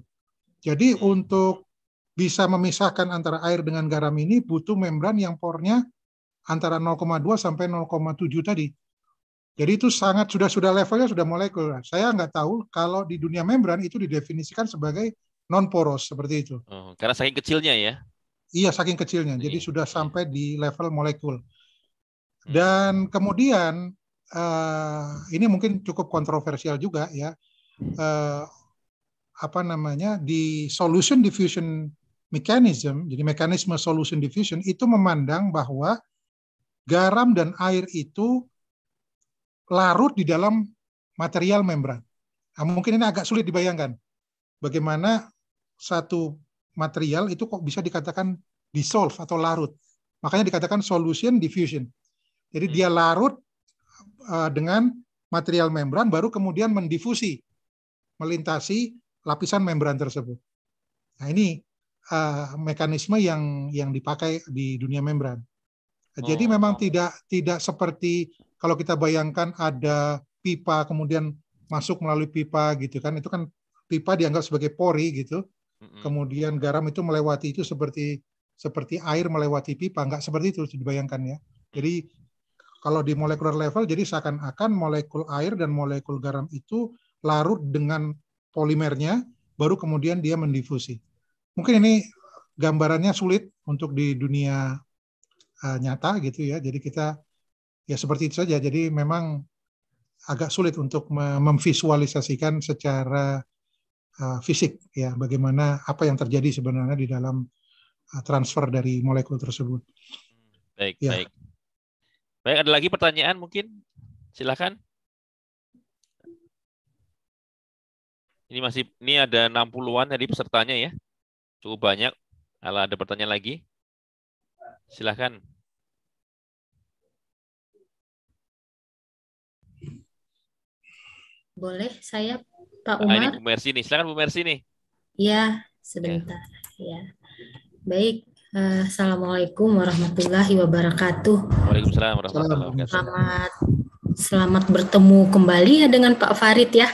Jadi hmm. untuk bisa memisahkan antara air dengan garam ini butuh membran yang pornya antara 0,2 sampai 0,7 tadi. Jadi itu sangat sudah sudah levelnya sudah molekul. Saya nggak tahu kalau di dunia membran itu didefinisikan sebagai non poros seperti itu.
Oh, karena saking kecilnya ya.
Iya, saking kecilnya. Ini. Jadi iya, sudah iya. sampai di level molekul. Hmm. Dan kemudian uh, ini mungkin cukup kontroversial juga ya. Uh, apa namanya di solution diffusion mechanism, jadi mekanisme solution diffusion itu memandang bahwa garam dan air itu larut di dalam material membran. Nah, mungkin ini agak sulit dibayangkan bagaimana satu material itu kok bisa dikatakan dissolve atau larut. Makanya dikatakan solution diffusion. Jadi hmm. dia larut eh, dengan material membran baru kemudian mendifusi melintasi lapisan membran tersebut. Nah, ini uh, mekanisme yang yang dipakai di dunia membran. Jadi oh. memang tidak tidak seperti kalau kita bayangkan ada pipa kemudian masuk melalui pipa gitu kan itu kan pipa dianggap sebagai pori gitu kemudian garam itu melewati itu seperti seperti air melewati pipa nggak seperti itu dibayangkan ya jadi kalau di molekular level jadi seakan-akan molekul air dan molekul garam itu larut dengan polimernya baru kemudian dia mendifusi mungkin ini gambarannya sulit untuk di dunia uh, nyata gitu ya jadi kita ya seperti itu saja. Jadi memang agak sulit untuk memvisualisasikan secara uh, fisik ya bagaimana apa yang terjadi sebenarnya di dalam uh, transfer dari molekul tersebut. Baik, ya. baik.
Baik, ada lagi pertanyaan mungkin? Silakan. Ini masih ini ada 60-an tadi pesertanya ya.
Cukup banyak. Kalau ada pertanyaan lagi, silakan.
Boleh saya Pak Umar? Nah, ini
Bu Mersi nih. Silakan Bu Mersi nih.
Iya, sebentar. Ya. ya. Baik. Eh, Assalamualaikum warahmatullahi wabarakatuh.
Waalaikumsalam warahmatullahi wabarakatuh.
Selamat selamat bertemu kembali ya dengan Pak Farid ya.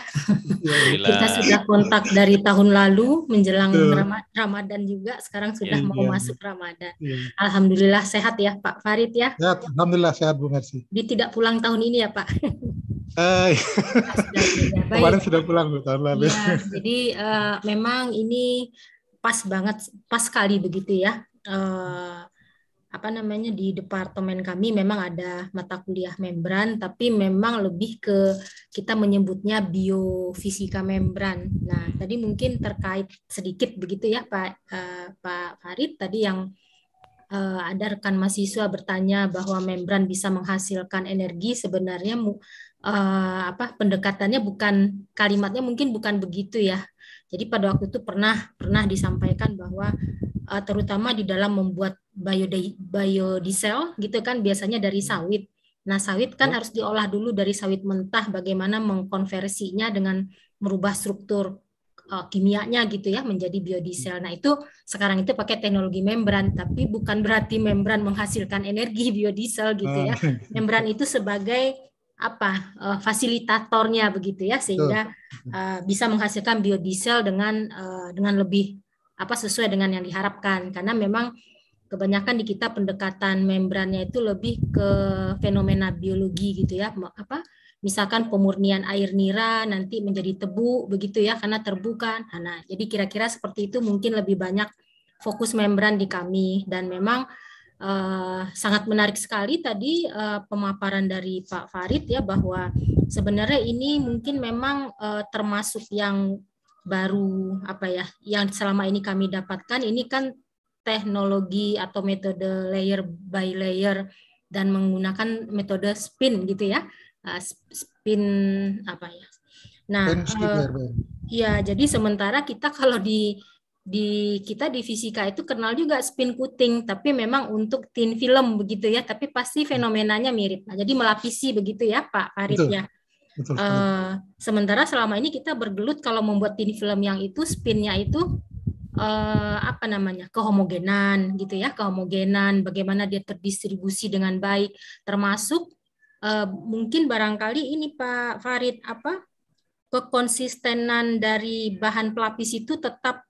Kita sudah kontak dari tahun lalu menjelang Ramad Ramadan juga sekarang sudah ya, mau ya. masuk Ramadan. Ya. Alhamdulillah sehat ya Pak Farid ya.
Sehat, alhamdulillah sehat Bu Mersi.
Di tidak pulang tahun ini ya Pak. Hai. Kemarin sudah
pulang tahun Ya,
jadi uh, memang ini pas banget, pas sekali begitu ya. Uh, apa namanya di departemen kami memang ada mata kuliah membran tapi memang lebih ke kita menyebutnya biofisika membran. Nah, tadi mungkin terkait sedikit begitu ya Pak uh, Pak Farid tadi yang ada rekan mahasiswa bertanya bahwa membran bisa menghasilkan energi sebenarnya uh, apa pendekatannya bukan kalimatnya mungkin bukan begitu ya. Jadi pada waktu itu pernah pernah disampaikan bahwa uh, terutama di dalam membuat biodiesel gitu kan biasanya dari sawit. Nah, sawit kan oh. harus diolah dulu dari sawit mentah bagaimana mengkonversinya dengan merubah struktur uh, kimianya gitu ya menjadi biodiesel. Nah itu sekarang itu pakai teknologi membran, tapi bukan berarti membran menghasilkan energi biodiesel gitu ya. Ah. Membran itu sebagai apa uh, fasilitatornya begitu ya sehingga uh, bisa menghasilkan biodiesel dengan uh, dengan lebih apa sesuai dengan yang diharapkan karena memang kebanyakan di kita pendekatan membrannya itu lebih ke fenomena biologi gitu ya apa misalkan pemurnian air nira nanti menjadi tebu begitu ya karena terbuka nah, nah jadi kira-kira seperti itu mungkin lebih banyak fokus membran di kami dan memang Uh, sangat menarik sekali tadi uh, pemaparan dari Pak Farid ya bahwa sebenarnya ini mungkin memang uh, termasuk yang baru apa ya yang selama ini kami dapatkan ini kan teknologi atau metode layer by layer dan menggunakan metode spin gitu ya uh, spin apa ya nah uh, ya jadi sementara kita kalau di di kita di fisika itu kenal juga spin coating tapi memang untuk tin film begitu ya tapi pasti hmm. fenomenanya mirip nah, jadi melapisi begitu ya Pak Farid ya
Uh,
sementara selama ini kita bergelut kalau membuat tin film yang itu spinnya itu uh, apa namanya kehomogenan gitu ya kehomogenan bagaimana dia terdistribusi dengan baik termasuk uh, mungkin barangkali ini Pak Farid apa kekonsistenan dari bahan pelapis itu tetap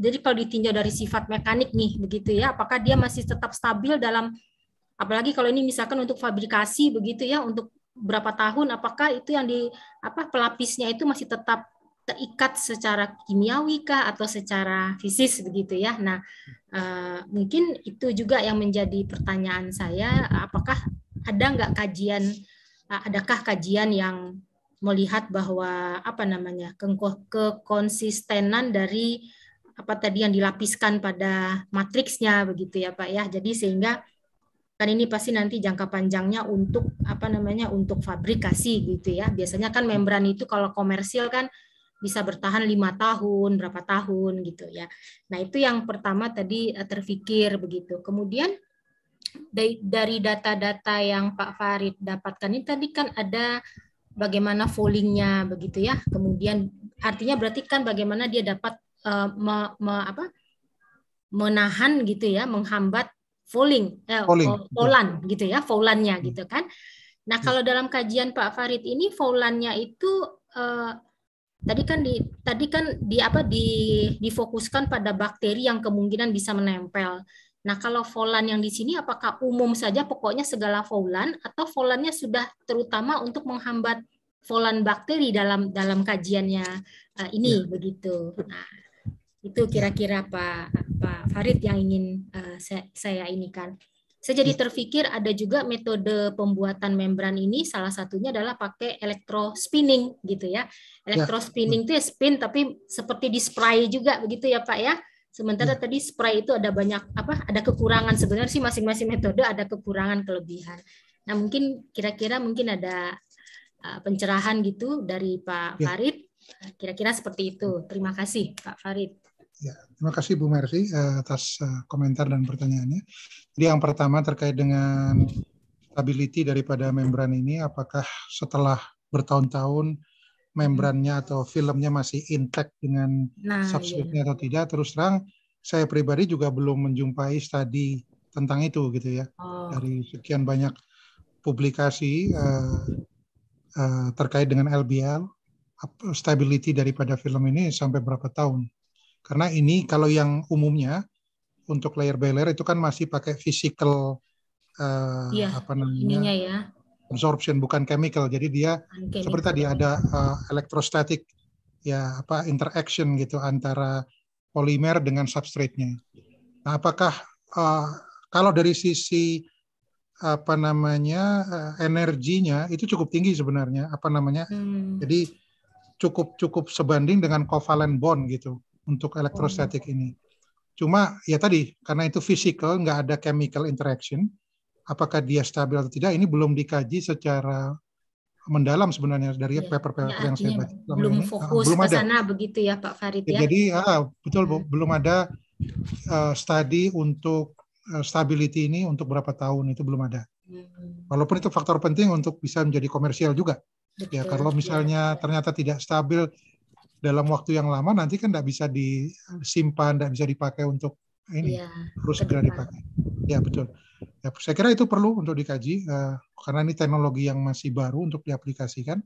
jadi kalau ditinjau dari sifat mekanik nih begitu ya, apakah dia masih tetap stabil dalam apalagi kalau ini misalkan untuk fabrikasi begitu ya untuk berapa tahun apakah itu yang di apa pelapisnya itu masih tetap terikat secara kimiawi kah atau secara fisis begitu ya. Nah, uh, mungkin itu juga yang menjadi pertanyaan saya apakah ada nggak kajian eh, adakah kajian yang melihat bahwa apa namanya kekonsistenan dari apa tadi yang dilapiskan pada matriksnya begitu ya Pak ya. Jadi sehingga kan ini pasti nanti jangka panjangnya untuk apa namanya untuk fabrikasi gitu ya. Biasanya kan membran itu kalau komersil kan bisa bertahan lima tahun, berapa tahun gitu ya. Nah itu yang pertama tadi eh, terfikir begitu. Kemudian dari data-data yang Pak Farid dapatkan ini tadi kan ada bagaimana foldingnya begitu ya. Kemudian artinya berarti kan bagaimana dia dapat uh, me, me, apa, menahan gitu ya, menghambat falling, eh, falling. gitu ya, faulannya hmm. gitu kan. Nah hmm. kalau dalam kajian Pak Farid ini faulannya itu uh, tadi kan di tadi kan di apa di difokuskan pada bakteri yang kemungkinan bisa menempel. Nah, kalau volan yang di sini apakah umum saja pokoknya segala volan atau volannya sudah terutama untuk menghambat volan bakteri dalam dalam kajiannya uh, ini ya. begitu. Nah. Itu kira-kira Pak Pak Farid yang ingin eh, saya, saya inikan. Saya jadi iya. terpikir ada juga metode pembuatan membran ini salah satunya adalah pakai spinning gitu ya. Elektro ya, spinning ya. itu ya spin tapi seperti di spray juga begitu ya Pak ya. Sementara ya. tadi spray itu ada banyak apa ada kekurangan sebenarnya sih masing-masing metode ada kekurangan kelebihan. Nah, mungkin kira-kira mungkin ada eh, pencerahan gitu dari Pak Farid. Kira-kira seperti itu. Terima kasih Pak Farid.
Ya, terima kasih Bu Mervi eh, atas eh, komentar dan pertanyaannya. Jadi yang pertama terkait dengan stability daripada membran ini, apakah setelah bertahun-tahun membrannya atau filmnya masih intact dengan nah, iya, substrate iya. atau tidak? Terus terang, saya pribadi juga belum menjumpai studi tentang itu gitu ya oh. dari sekian banyak publikasi uh, uh, terkait dengan LBL stability daripada film ini sampai berapa tahun karena ini kalau yang umumnya untuk layer by layer itu kan masih pakai physical uh, ya, apa namanya ya. absorption bukan chemical. Jadi dia
chemical. seperti tadi
ada uh, electrostatic ya apa interaction gitu antara polimer dengan substrate Nah, apakah uh, kalau dari sisi apa namanya uh, energinya itu cukup tinggi sebenarnya apa namanya hmm. jadi cukup cukup sebanding dengan covalent bond gitu untuk elektrostatik oh, iya. ini. Cuma ya tadi karena itu physical nggak ada chemical interaction, apakah dia stabil atau tidak ini belum dikaji secara mendalam sebenarnya dari iya. paper-paper ya, yang saya baca. Belum ini. Ah, fokus belum ada. sana
begitu ya Pak Farid ya. ya jadi ah,
ah betul hmm. belum ada uh, eh, studi untuk uh, stability ini untuk berapa tahun itu belum ada. Hmm. Walaupun itu faktor penting untuk bisa menjadi komersial juga. Ya, betul, ya kalau iya. misalnya ya. ternyata tidak stabil dalam waktu yang lama nanti kan tidak bisa disimpan, tidak bisa dipakai untuk ini ya, terus segera dipakai. Ya betul. Ya, saya kira itu perlu untuk dikaji uh, karena ini teknologi yang masih baru untuk diaplikasikan.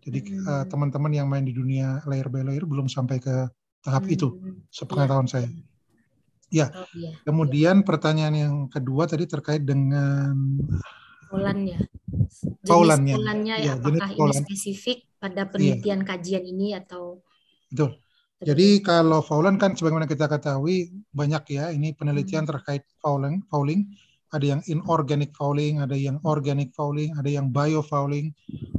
Jadi hmm. Eh, teman-teman hmm. uh, yang main di dunia layer by layer belum sampai ke tahap hmm. itu, iya, sepengetahuan ya. saya. Ya. Oh, iya. Kemudian iya. pertanyaan yang kedua tadi terkait dengan Polannya. Jenis Polannya. Polannya ya, apakah jenis ini
spesifik pada iya. penelitian iya. kajian ini atau
Betul. Jadi kalau fouling kan sebagaimana kita ketahui banyak ya ini penelitian hmm. terkait fouling, fouling. Ada yang inorganic fouling, ada yang organic fouling, ada yang bio fouling.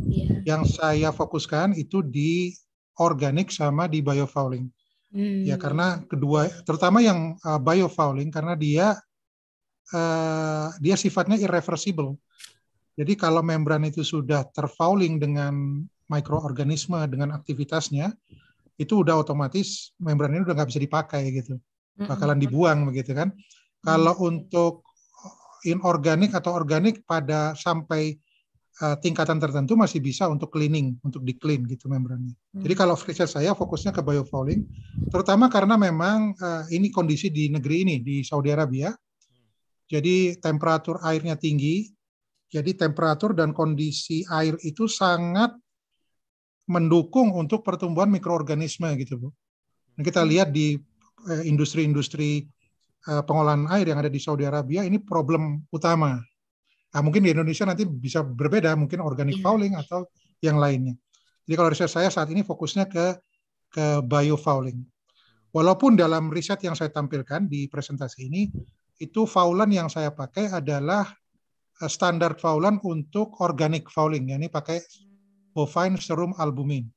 Yeah. Yang saya fokuskan itu di organic sama di bio fouling. Hmm. Ya karena kedua terutama yang uh, eh, bio fouling karena dia uh, dia sifatnya irreversible. Jadi kalau membran itu sudah terfouling dengan mikroorganisme dengan aktivitasnya, itu udah otomatis membran ini udah nggak bisa dipakai gitu bakalan dibuang begitu kan kalau untuk inorganik atau organik pada sampai uh, tingkatan tertentu masih bisa untuk cleaning untuk di clean gitu membrannya jadi mm. kalau riset saya fokusnya ke biofouling terutama karena memang uh, ini kondisi di negeri ini di Saudi Arabia jadi temperatur airnya tinggi jadi temperatur dan kondisi air itu sangat mendukung untuk pertumbuhan mikroorganisme gitu bu. Nah, kita hmm. lihat di eh, industri-industri eh, pengolahan air yang ada di Saudi Arabia ini problem utama. Nah, mungkin di Indonesia nanti bisa berbeda, mungkin organic iya. fouling atau yang lainnya. Jadi kalau riset saya saat ini fokusnya ke ke biofouling. Walaupun dalam riset yang saya tampilkan di presentasi ini itu foulan yang saya pakai adalah eh, standar foulan untuk organic fouling, yani pakai bovine serum albumin.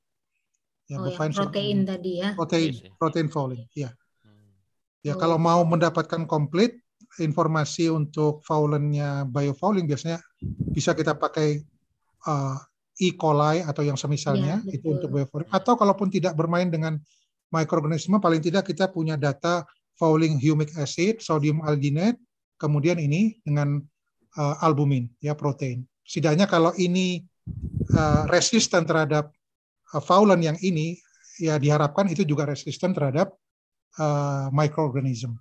Ya, oh, ya, bovine protein serum,
tadi ya. Protein,
iya protein folin. Ya. Iya. Ya, oh. kalau mau mendapatkan komplit informasi untuk faulennya biofouling biasanya bisa kita pakai uh, E. coli atau yang semisalnya ya, itu untuk biofouling. Atau kalaupun tidak bermain dengan mikroorganisme, paling tidak kita punya data fouling humic acid, sodium alginate, kemudian ini dengan uh, albumin ya protein. Setidaknya kalau ini uh, resisten terhadap uh, eh, faulen yang ini ya diharapkan itu juga resisten terhadap uh, eh, mikroorganism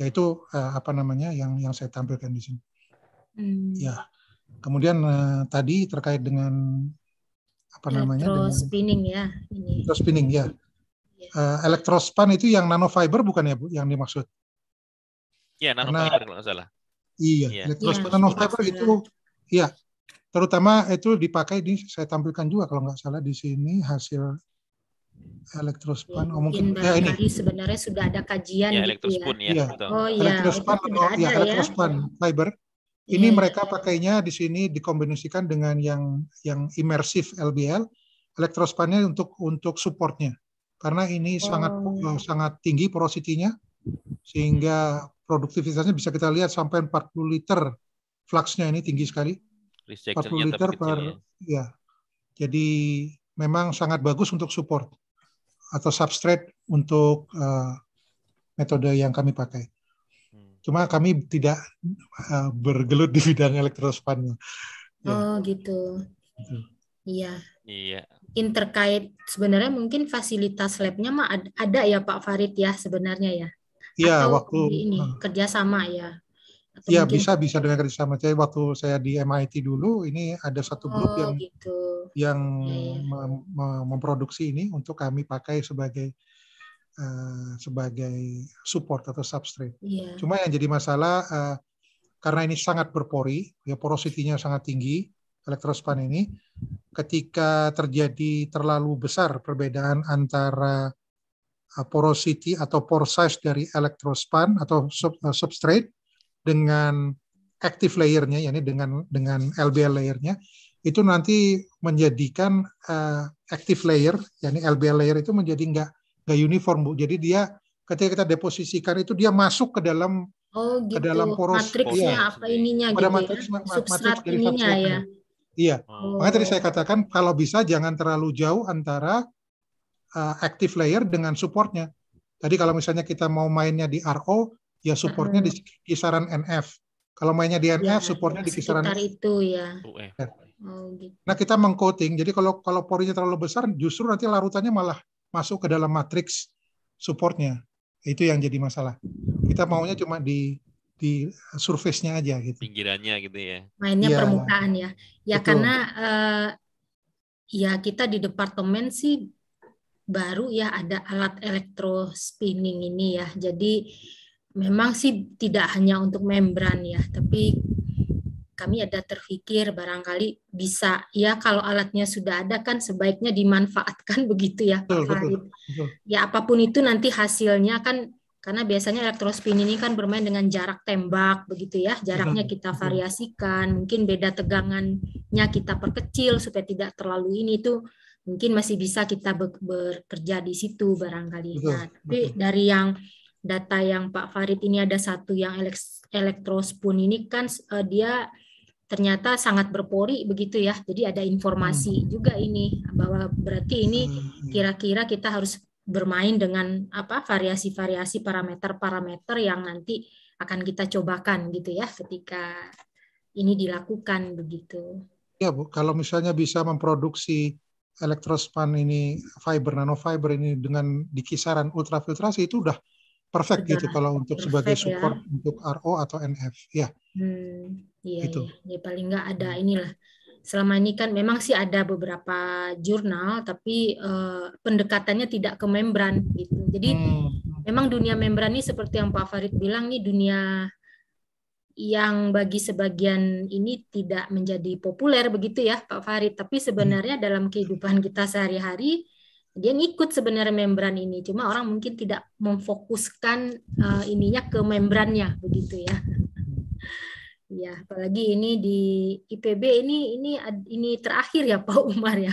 yaitu uh, apa namanya yang yang saya tampilkan di sini.
Hmm. Ya.
Kemudian uh, tadi terkait dengan apa namanya?
spinning ya. Ini.
spinning ya. Yeah. Iya. Uh, elektrospan itu yang nanofiber bukan ya Bu yang dimaksud?
Iya, yeah, nanofiber Karena, kalau salah.
Iya, yeah. elektrospan yeah. nanofiber itu ya terutama itu dipakai di saya tampilkan juga kalau nggak salah di sini hasil elektrospan ya, oh, mungkin ya, ini
sebenarnya sudah ada kajian ya, elektrospan gitu ya. ya. ya. Oh ya. Elektrospan atau iya, ya, elektrospan
fiber. Iya. Ini ya, mereka ya. pakainya di sini dikombinasikan dengan yang yang imersif LBL, elektrospannya untuk untuk supportnya. Karena ini oh. sangat eh, sangat tinggi porositinya sehingga produktivitasnya bisa kita lihat sampai 40 liter fluxnya ini tinggi sekali nya 40 liter per, ya. ya. Jadi memang sangat bagus untuk support atau substrate untuk uh, metode yang kami pakai. Hmm. Cuma kami tidak uh, bergelut di bidang elektrospan. Ya.
Oh gitu. gitu. Iya. Iya. Interkait sebenarnya mungkin fasilitas labnya mah ada, ada ya Pak Farid ya sebenarnya ya.
Iya waktu ini uh,
kerjasama ya.
Ya bisa bisa dengan kerjasama. Saya waktu saya di MIT dulu, ini ada satu oh, grup oh, yang gitu. yang yeah. Iya. mem memproduksi ini untuk kami pakai sebagai uh, sebagai support atau substrate. Yeah. Cuma yang jadi masalah uh, karena ini sangat berpori, ya porositinya sangat tinggi elektrospan ini, ketika terjadi terlalu besar perbedaan antara eh, porosity atau pore size dari elektrospan atau substrate dengan active layernya, yakni dengan dengan LBL layernya, itu nanti menjadikan uh, active layer, yakni LBL layer itu menjadi nggak nggak uniform bu. Jadi dia ketika kita deposisikan itu dia masuk ke dalam oh, gitu. ke dalam poros matriksnya ya. apa ininya Pada gitu ya? matriks, ya? substrat matriks ininya ya. Iya. Oh. Makanya tadi saya katakan kalau bisa jangan terlalu jauh antara uh, active layer dengan supportnya. Tadi kalau misalnya kita mau mainnya di RO, ya supportnya di kisaran NF. Kalau mainnya di NF, ya, supportnya di kisaran
itu ya. Nah,
nah kita mengcoating. Jadi kalau kalau porinya terlalu besar, justru nanti larutannya malah masuk ke dalam matriks supportnya. Itu yang jadi masalah. Kita maunya cuma di di surface-nya aja gitu.
Pinggirannya gitu ya.
Mainnya ya, permukaan
ya. Ya betul. karena uh, ya kita di departemen sih baru ya ada alat spinning ini ya. Jadi memang sih tidak hanya untuk membran ya, tapi kami ada terfikir barangkali bisa ya kalau alatnya sudah ada kan sebaiknya dimanfaatkan begitu ya Pak Farid. Ya apapun itu nanti hasilnya kan karena biasanya elektrospin ini kan bermain dengan jarak tembak begitu ya. Jaraknya kita variasikan, mungkin beda tegangannya kita perkecil supaya tidak terlalu ini itu mungkin masih bisa kita bekerja di situ barangkali. Nah, tapi dari yang data yang Pak Farid ini ada satu yang elektrospun ini kan uh, dia ternyata sangat berpori begitu ya. Jadi ada informasi hmm. juga ini bahwa berarti ini hmm. kira-kira kita harus bermain dengan apa variasi-variasi parameter-parameter yang nanti akan kita cobakan gitu ya ketika ini dilakukan begitu.
Ya Bu, kalau misalnya bisa memproduksi elektrospan ini fiber nanofiber ini dengan di kisaran ultrafiltrasi itu udah perfect Betul. gitu kalau untuk perfect, sebagai ya. support ya. untuk RO atau NF ya.
Hmm, iya, itu. Iya. Ya, paling nggak ada inilah. Selama ini kan memang sih ada beberapa jurnal tapi uh, pendekatannya tidak ke membran gitu. Jadi hmm, hmm. memang dunia membran ini seperti yang Pak Farid bilang nih dunia yang bagi sebagian ini tidak menjadi populer begitu ya Pak Farid, tapi hmm. sebenarnya hmm. dalam kehidupan kita sehari-hari dia ngikut sebenarnya membran ini cuma orang mungkin tidak memfokuskan uh, ininya ke membrannya begitu ya ya apalagi ini di IPB ini ini ini terakhir ya Pak Umar ya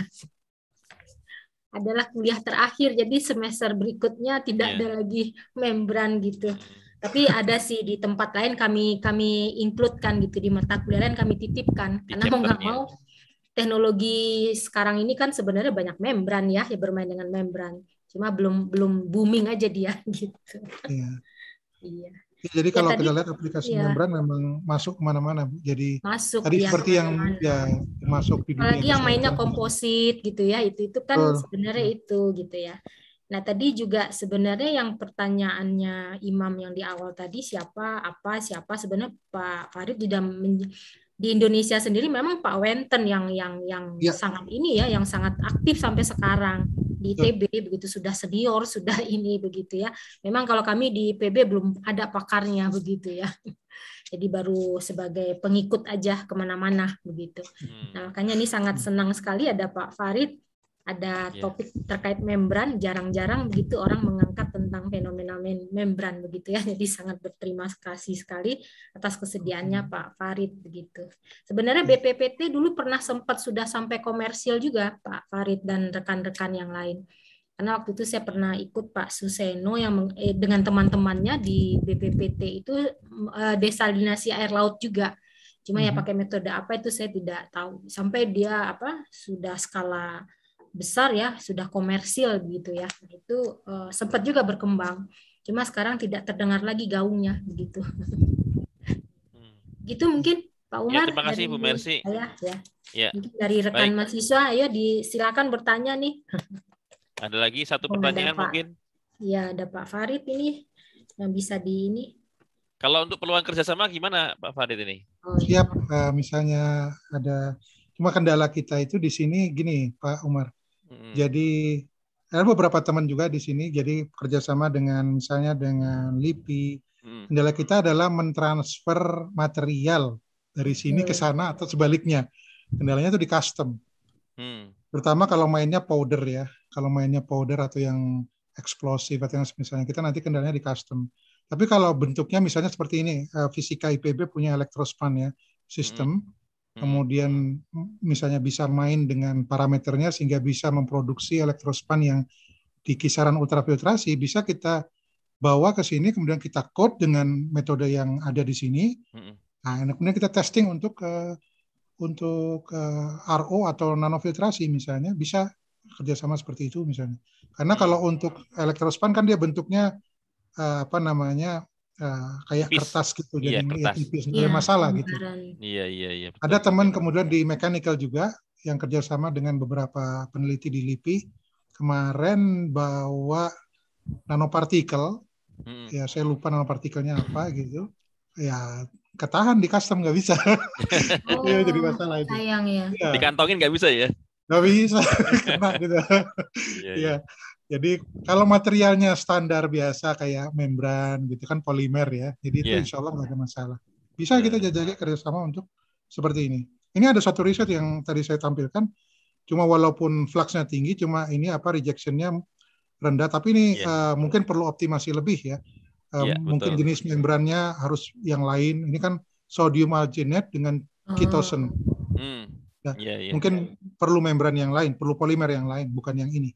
adalah kuliah terakhir jadi semester berikutnya tidak yeah. ada iya. lagi membran gitu tapi ada sih di tempat lain kami kami include kan gitu di mata kuliah lain kami titipkan karena mau nggak iya. mau teknologi sekarang ini kan sebenarnya banyak membran ya, ya bermain dengan membran. Cuma belum belum booming aja dia gitu. Iya. iya.
Ya, jadi ya, kalau ya, tadi, kita lihat aplikasi ya. membran memang masuk kemana-mana, Jadi masuk, tadi ya, seperti yang ya masuk di dunia. Apalagi yang mainnya
komposit gitu ya, itu itu kan oh. sebenarnya hmm. itu gitu ya. Nah tadi juga sebenarnya yang pertanyaannya Imam yang di awal tadi siapa apa siapa sebenarnya Pak Farid sudah di Indonesia sendiri memang Pak Wenten yang yang yang ya. sangat ini ya yang sangat aktif sampai sekarang di ITB ya. begitu sudah senior sudah ini begitu ya memang kalau kami di PB belum ada pakarnya begitu ya jadi baru sebagai pengikut aja kemana-mana begitu hmm. nah makanya ini sangat senang sekali ada Pak Farid ada iya. topik yeah. terkait membran jarang-jarang begitu orang mengangkat tentang fenomena membran begitu ya jadi sangat berterima kasih sekali atas kesediaannya hmm. Pak Farid begitu sebenarnya iya. BPPT dulu pernah sempat sudah sampai komersil juga Pak Farid dan rekan-rekan yang lain karena waktu itu saya pernah ikut Pak Suseno yang meng, eh, dengan teman-temannya di BPPT itu eh, desalinasi air laut juga cuma ya hmm. pakai metode apa itu saya tidak tahu sampai dia apa sudah skala besar ya sudah komersil gitu ya itu uh, sempat juga berkembang cuma sekarang tidak terdengar lagi gaungnya begitu gitu hmm. mungkin Pak ya, Umar ya, terima kasih Bu Mercy saya, ya
ya dari rekan Baik.
mahasiswa ayo disilakan bertanya nih
ada lagi satu oh, pertanyaan ada, mungkin
ya ada Pak Farid ini yang bisa di ini
kalau untuk peluang kerjasama gimana Pak Farid ini? Oh,
iya. Siap, uh, misalnya ada cuma kendala kita itu di sini gini Pak Umar. Jadi ada beberapa teman juga di sini, jadi kerjasama dengan misalnya dengan LIPI. Mm. Kendala kita adalah mentransfer material dari sini ke sana atau sebaliknya. Kendalanya itu di custom. Hmm. Terutama kalau mainnya powder ya, kalau mainnya powder atau yang eksplosif atau yang misalnya kita nanti kendalanya di custom. Tapi kalau bentuknya misalnya seperti ini, eh, fisika IPB punya elektrospan ya, sistem. Hmm Hmm. kemudian misalnya bisa main dengan parameternya sehingga bisa memproduksi elektrospan yang di kisaran ultrafiltrasi bisa kita bawa ke sini kemudian kita code dengan metode yang ada di sini hmm. nah kemudian kita testing untuk uh, untuk uh, eh, RO atau nanofiltrasi misalnya bisa kerjasama seperti itu misalnya karena kalau hmm. untuk elektrospan kan dia bentuknya eh, apa namanya Nah, kayak tipis. kertas gitu iya, jadi ya, Ya, tipis ya, ya, masalah gitu. Iya iya iya. Ada teman kemudian di mechanical juga yang kerjasama dengan beberapa peneliti di LIPI kemarin bawa nanopartikel. Hmm. Ya saya lupa nanopartikelnya apa gitu. Ya ketahan di custom nggak bisa. Iya, oh, ya, jadi masalah itu. Sayang ya. ya. Dikantongin nggak bisa ya? Nggak bisa.
Kena gitu. Iya.
ya. Jadi kalau materialnya standar biasa kayak membran gitu kan polimer ya, jadi itu iya. insya Allah nggak ada masalah. Bisa yeah. kita jajaki kerjasama untuk seperti ini. Ini ada satu riset yang tadi saya tampilkan, cuma walaupun fluxnya tinggi, cuma ini apa rejectionnya rendah, tapi ini yeah. Iya. uh, mungkin perlu optimasi lebih ya. Uh, eh, yeah, mungkin betul. jenis membrannya harus yang lain. Ini kan sodium alginate dengan hmm. ketosen. Mm. Nah, yeah, yeah, mungkin iya. perlu membran yang lain, perlu polimer yang lain, bukan yang ini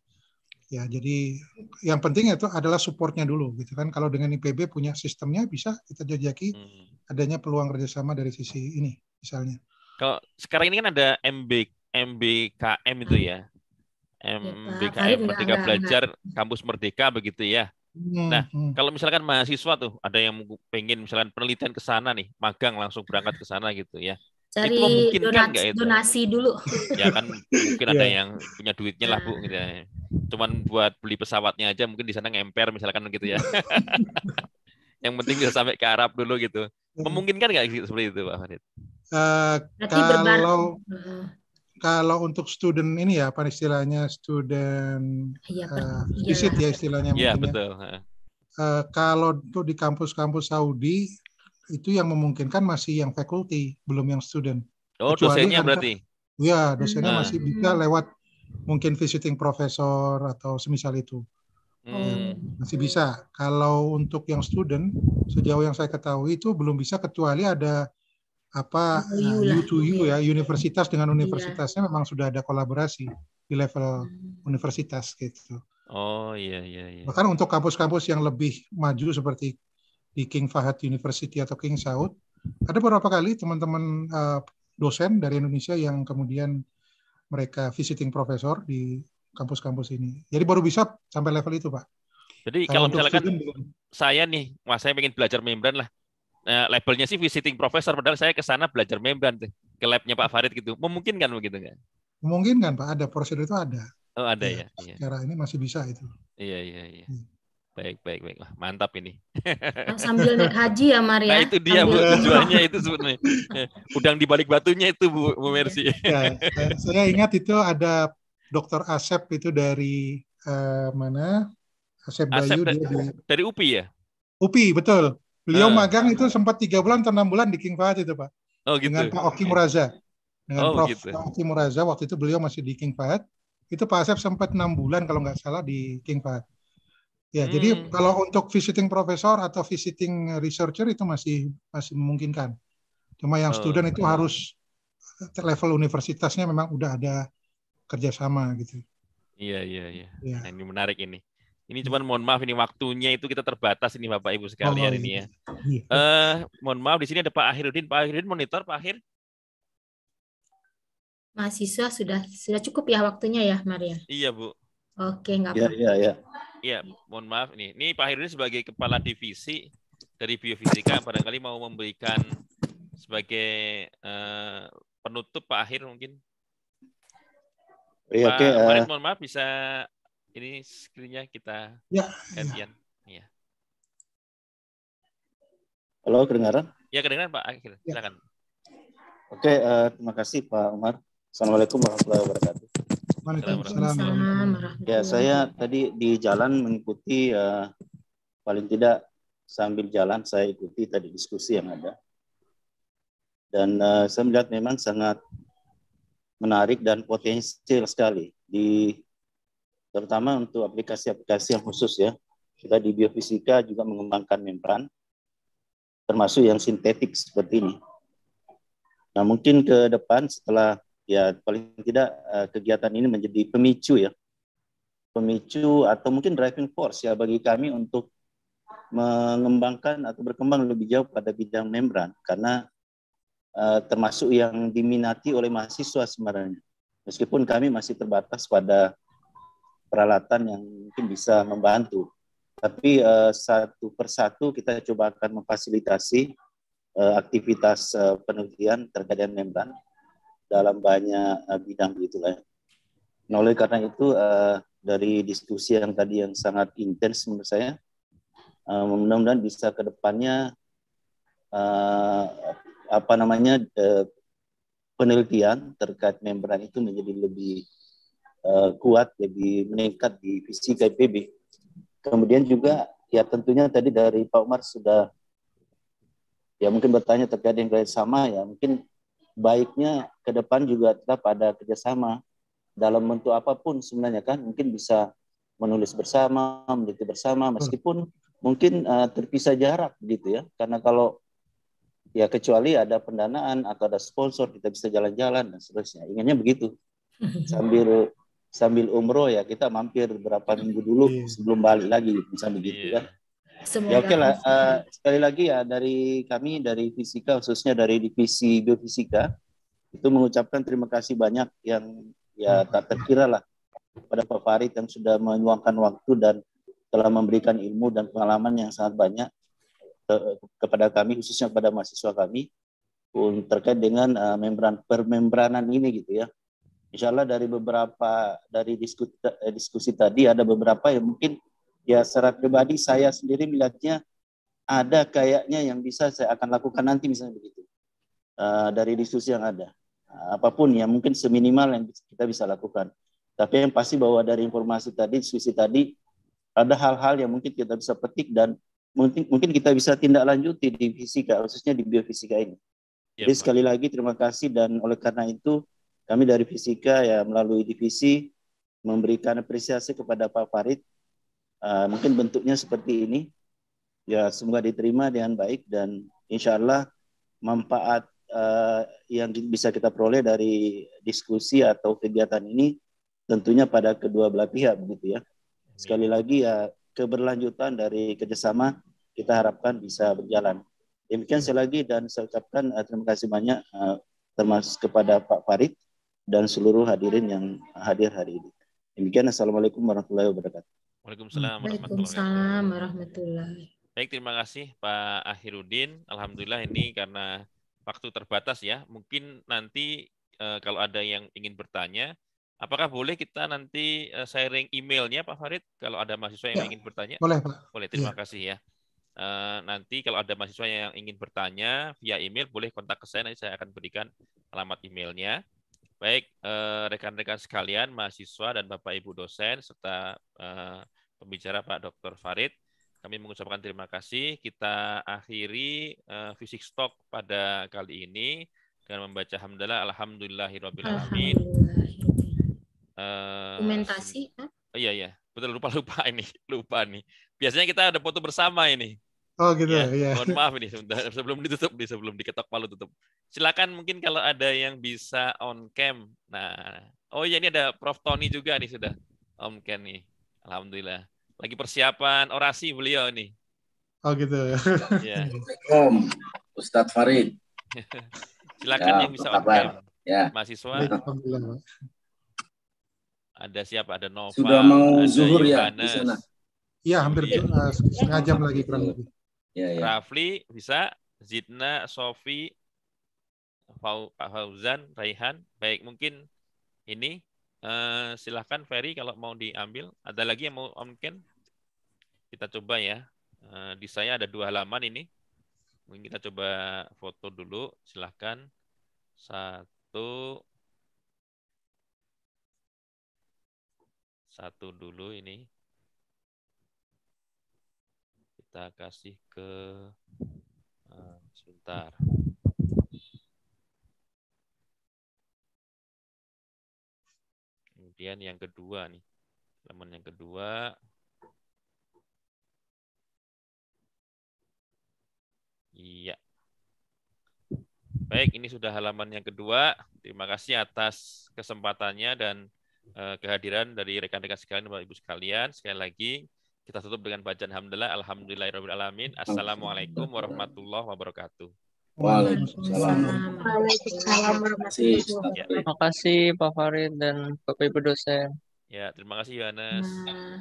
ya jadi yang penting itu adalah supportnya dulu gitu kan kalau dengan IPB punya sistemnya bisa kita jajaki hmm. adanya peluang kerjasama dari sisi ini misalnya
kalau sekarang ini kan ada MB MBKM itu ya MBKM Merdeka Belajar Kampus Merdeka begitu ya hmm, Nah, hmm. kalau misalkan mahasiswa tuh ada yang pengen misalkan penelitian ke sana nih, magang langsung berangkat ke sana gitu ya cari itu donasi, donasi
dulu. Ya kan
mungkin ada iya. yang punya duitnya lah Bu nah. gitu ya. Cuman buat beli pesawatnya aja mungkin di sana ngemper misalkan gitu ya. yang penting bisa sampai ke Arab dulu gitu. Memungkinkan nggak seperti itu Pak Farid?
Uh, kalau kalau untuk student ini ya apa istilahnya student ya, uh, visit iya. ya. istilahnya. Iya ya. betul. Uh, kalau untuk di kampus-kampus Saudi itu yang memungkinkan masih yang faculty, belum yang student. Oh, Kecuali dosennya berarti. Iya, dosennya hmm. masih bisa hmm. lewat mungkin visiting professor atau semisal itu. Hmm. Iya, masih bisa. Kalau untuk yang student, sejauh yang saya ketahui itu belum bisa kecuali ada apa oh, ah, U2U ya, iya. universitas dengan iya. universitasnya iya. memang sudah ada kolaborasi di level hmm. universitas gitu.
Oh iya iya. iya. Bahkan untuk
kampus-kampus yang lebih maju seperti di King Fahad University atau King Saud, ada beberapa kali teman-teman eh, dosen dari Indonesia yang kemudian mereka visiting professor di kampus-kampus ini. Jadi baru bisa sampai level itu, Pak.
Jadi kalau misalkan saya nih, wah saya ingin belajar membran lah. Nah, labelnya sih visiting professor, padahal saya ke sana belajar membran tuh, ke labnya Pak Farid gitu. Memungkinkan begitu nggak?
Memungkinkan Pak, ada prosedur itu ada. Oh ada iya, ya. ya. Cara ini masih bisa itu.
Iya iya iya. Ya. Baik, baik, baik. Wah, mantap ini. Sambil naik
haji ya, Maria. Ya? Nah, itu dia, Sambil... Bu. Tujuannya
itu sebenarnya. Eh, udang di balik batunya itu, Bu, Bu Mercy. Ya,
saya ingat itu ada Dokter Asep itu dari uh, mana? Asep, Asep Bayu. Dari, dia dari, UPI ya? UPI, betul. Beliau uh. magang itu sempat tiga bulan atau enam bulan di King Fahad itu, Pak.
Oh, gitu. Dengan Pak Oki Muraza. Dengan oh, Prof. Gitu. Oki
Muraza, waktu itu beliau masih di King Fahad. Itu Pak Asep sempat enam bulan kalau nggak salah di King Fahad. Ya, hmm. jadi kalau untuk visiting professor atau visiting researcher itu masih masih memungkinkan. Cuma yang oh, student itu iya. harus eh, level universitasnya memang udah ada kerjasama gitu.
Iya iya iya. Ya. Nah, ini menarik ini. Ini cuman mohon maaf ini waktunya itu kita terbatas ini Bapak Ibu sekalian oh, oh ini iya. ya. Iya. Uh, mohon maaf di sini ada Pak Akhirudin. Pak Akhirudin monitor Pak Akhir.
Mahasiswa sudah sudah cukup ya waktunya ya Maria. Iya Bu. Oke nggak iya, apa-apa. Iya
iya iya.
Ya, mohon maaf nih. Ini Pak Hirudin sebagai kepala divisi dari biofisika barangkali mau memberikan sebagai uh, penutup Pak Akhir mungkin.
ya, Pak okay, uh, eh. Marit,
mohon maaf bisa ini screen-nya kita ya, gantian. Iya. Ya.
Halo, kedengaran?
Ya, kedengaran Pak Akhir. Ya. Silakan.
Oke, okay, uh, eh, terima kasih Pak Umar. Assalamualaikum warahmatullahi wabarakatuh.
Waalaikumsalam. Ya, saya
tadi di jalan mengikuti uh, paling tidak sambil jalan saya ikuti tadi diskusi yang ada. Dan uh, saya melihat memang sangat menarik dan potensial sekali di terutama untuk aplikasi-aplikasi yang khusus ya. Kita di biofisika juga mengembangkan membran termasuk yang sintetik seperti ini. Nah, mungkin ke depan setelah ya paling tidak uh, kegiatan ini menjadi pemicu ya pemicu atau mungkin driving force ya bagi kami untuk mengembangkan atau berkembang lebih jauh pada bidang membran karena uh, termasuk yang diminati oleh mahasiswa sebenarnya meskipun kami masih terbatas pada peralatan yang mungkin bisa membantu tapi uh, satu persatu kita coba akan memfasilitasi uh, aktivitas uh, penelitian terkait membran dalam banyak uh, bidang gitulah. Kan. Nah, oleh karena itu uh, dari diskusi yang tadi yang sangat intens menurut saya, uh, mudah-mudahan bisa kedepannya uh, apa namanya uh, penelitian terkait membran itu menjadi lebih uh, kuat, lebih meningkat di visi KPB. Kemudian juga ya tentunya tadi dari Pak Umar sudah ya mungkin bertanya terkait yang sama ya mungkin baiknya ke depan juga tetap ada kerjasama dalam bentuk apapun sebenarnya kan mungkin bisa menulis bersama, meneliti bersama meskipun mungkin uh, terpisah jarak gitu ya karena kalau ya kecuali ada pendanaan atau ada sponsor kita bisa jalan-jalan dan seterusnya inginnya begitu
sambil
sambil umroh ya kita mampir berapa minggu dulu iya. sebelum balik lagi bisa begitu yeah. kan
Semoga ya oke okay lah. Uh,
sekali lagi ya dari kami dari fisika khususnya dari divisi biofisika itu mengucapkan terima kasih banyak yang ya tak terkira lah pada Pak Farid yang sudah menyuangkan waktu dan telah memberikan ilmu dan pengalaman yang sangat banyak kepada kami khususnya kepada mahasiswa kami terkait dengan uh, membran permembranan ini gitu ya. Insya Allah dari beberapa dari diskusi, eh, diskusi tadi ada beberapa yang mungkin ya secara pribadi saya sendiri melihatnya ada kayaknya yang bisa saya akan lakukan nanti misalnya begitu uh, dari diskusi yang ada apapun ya mungkin seminimal yang kita bisa lakukan tapi yang pasti bahwa dari informasi tadi diskusi tadi ada hal-hal yang mungkin kita bisa petik dan mungkin mungkin kita bisa tindak lanjuti di fisika khususnya di biofisika ini yep. Ya, jadi sekali lagi terima kasih dan oleh karena itu kami dari fisika ya melalui divisi memberikan apresiasi kepada Pak Farid Eh, mungkin bentuknya seperti ini. Ya, semoga diterima dengan baik dan insya Allah manfaat uh, yang bisa kita peroleh dari diskusi atau kegiatan ini tentunya pada kedua belah pihak begitu ya. Sekali lagi ya keberlanjutan dari kerjasama kita harapkan bisa berjalan. Demikian sekali lagi dan saya ucapkan uh, terima kasih banyak uh, termasuk kepada Pak Farid dan seluruh hadirin yang hadir hari ini. Demikian Assalamualaikum warahmatullahi wabarakatuh.
Waalaikumsalam
warahmatullahi wabarakatuh.
Baik, terima kasih Pak Ahirudin. Alhamdulillah ini karena waktu terbatas ya. Mungkin nanti eh, kalau ada yang ingin bertanya, apakah boleh kita nanti eh, sharing emailnya Pak Farid kalau ada mahasiswa yang ya, ingin bertanya? Boleh Pak. Boleh, terima ya. kasih ya. Eh, nanti kalau ada mahasiswa yang ingin bertanya via email boleh kontak ke saya nanti saya akan berikan alamat emailnya. Baik, eh, rekan-rekan eh, sekalian, mahasiswa dan Bapak Ibu dosen serta eh, pembicara Pak Dr. Farid, kami mengucapkan terima kasih. Kita akhiri eh, Fisik stok pada kali ini dengan membaca hamdalah alhamdulillahirabbil alamin. Alhamdulillah. Eh, Dokumentasi? Kan? Oh, iya iya, betul lupa lupa ini, lupa nih. Biasanya kita ada foto bersama ini.
Oh gitu ya. ya. Mohon maaf
nih sebentar sebelum ditutup nih sebelum diketok palu tutup. Silakan mungkin kalau ada yang bisa on cam. Nah, oh ya ini ada Prof Tony juga nih sudah on cam nih. Alhamdulillah. Lagi persiapan orasi beliau nih.
Oh gitu ya. ya.
Om Ustadz Farid.
Silakan ya, yang bisa on cam. Ya. Mahasiswa.
Alhamdulillah.
Ada siapa? Ada Nova. Sudah mau zuhur ya di sana.
Iya, hampir ya. setengah jam lagi kurang lebih.
Ya, ya. Rafli bisa, Zidna, Sofi, Fauzan, Raihan. Baik, mungkin ini uh, silahkan Ferry kalau mau diambil. Ada lagi yang mau mungkin kita coba ya. Uh, di saya ada dua halaman ini. Mungkin kita coba foto dulu. Silahkan. Satu. Satu dulu ini kita kasih ke uh, sebentar.
Kemudian yang kedua nih, teman yang kedua
Iya. Baik, ini sudah halaman yang kedua. Terima kasih atas kesempatannya dan eh, kehadiran dari rekan-rekan sekalian, Bapak Ibu sekalian. Sekali lagi, kita tutup dengan bacaan hamdalah alhamdulillahirobbilalamin Assalamualaikum warahmatullahi wabarakatuh.
Waalaikumsalam.
Waalaikumsalam. Ya. Terima
kasih Pak Farid dan Bapak Ibu dosen. Ya, terima kasih Yohanes. Nah.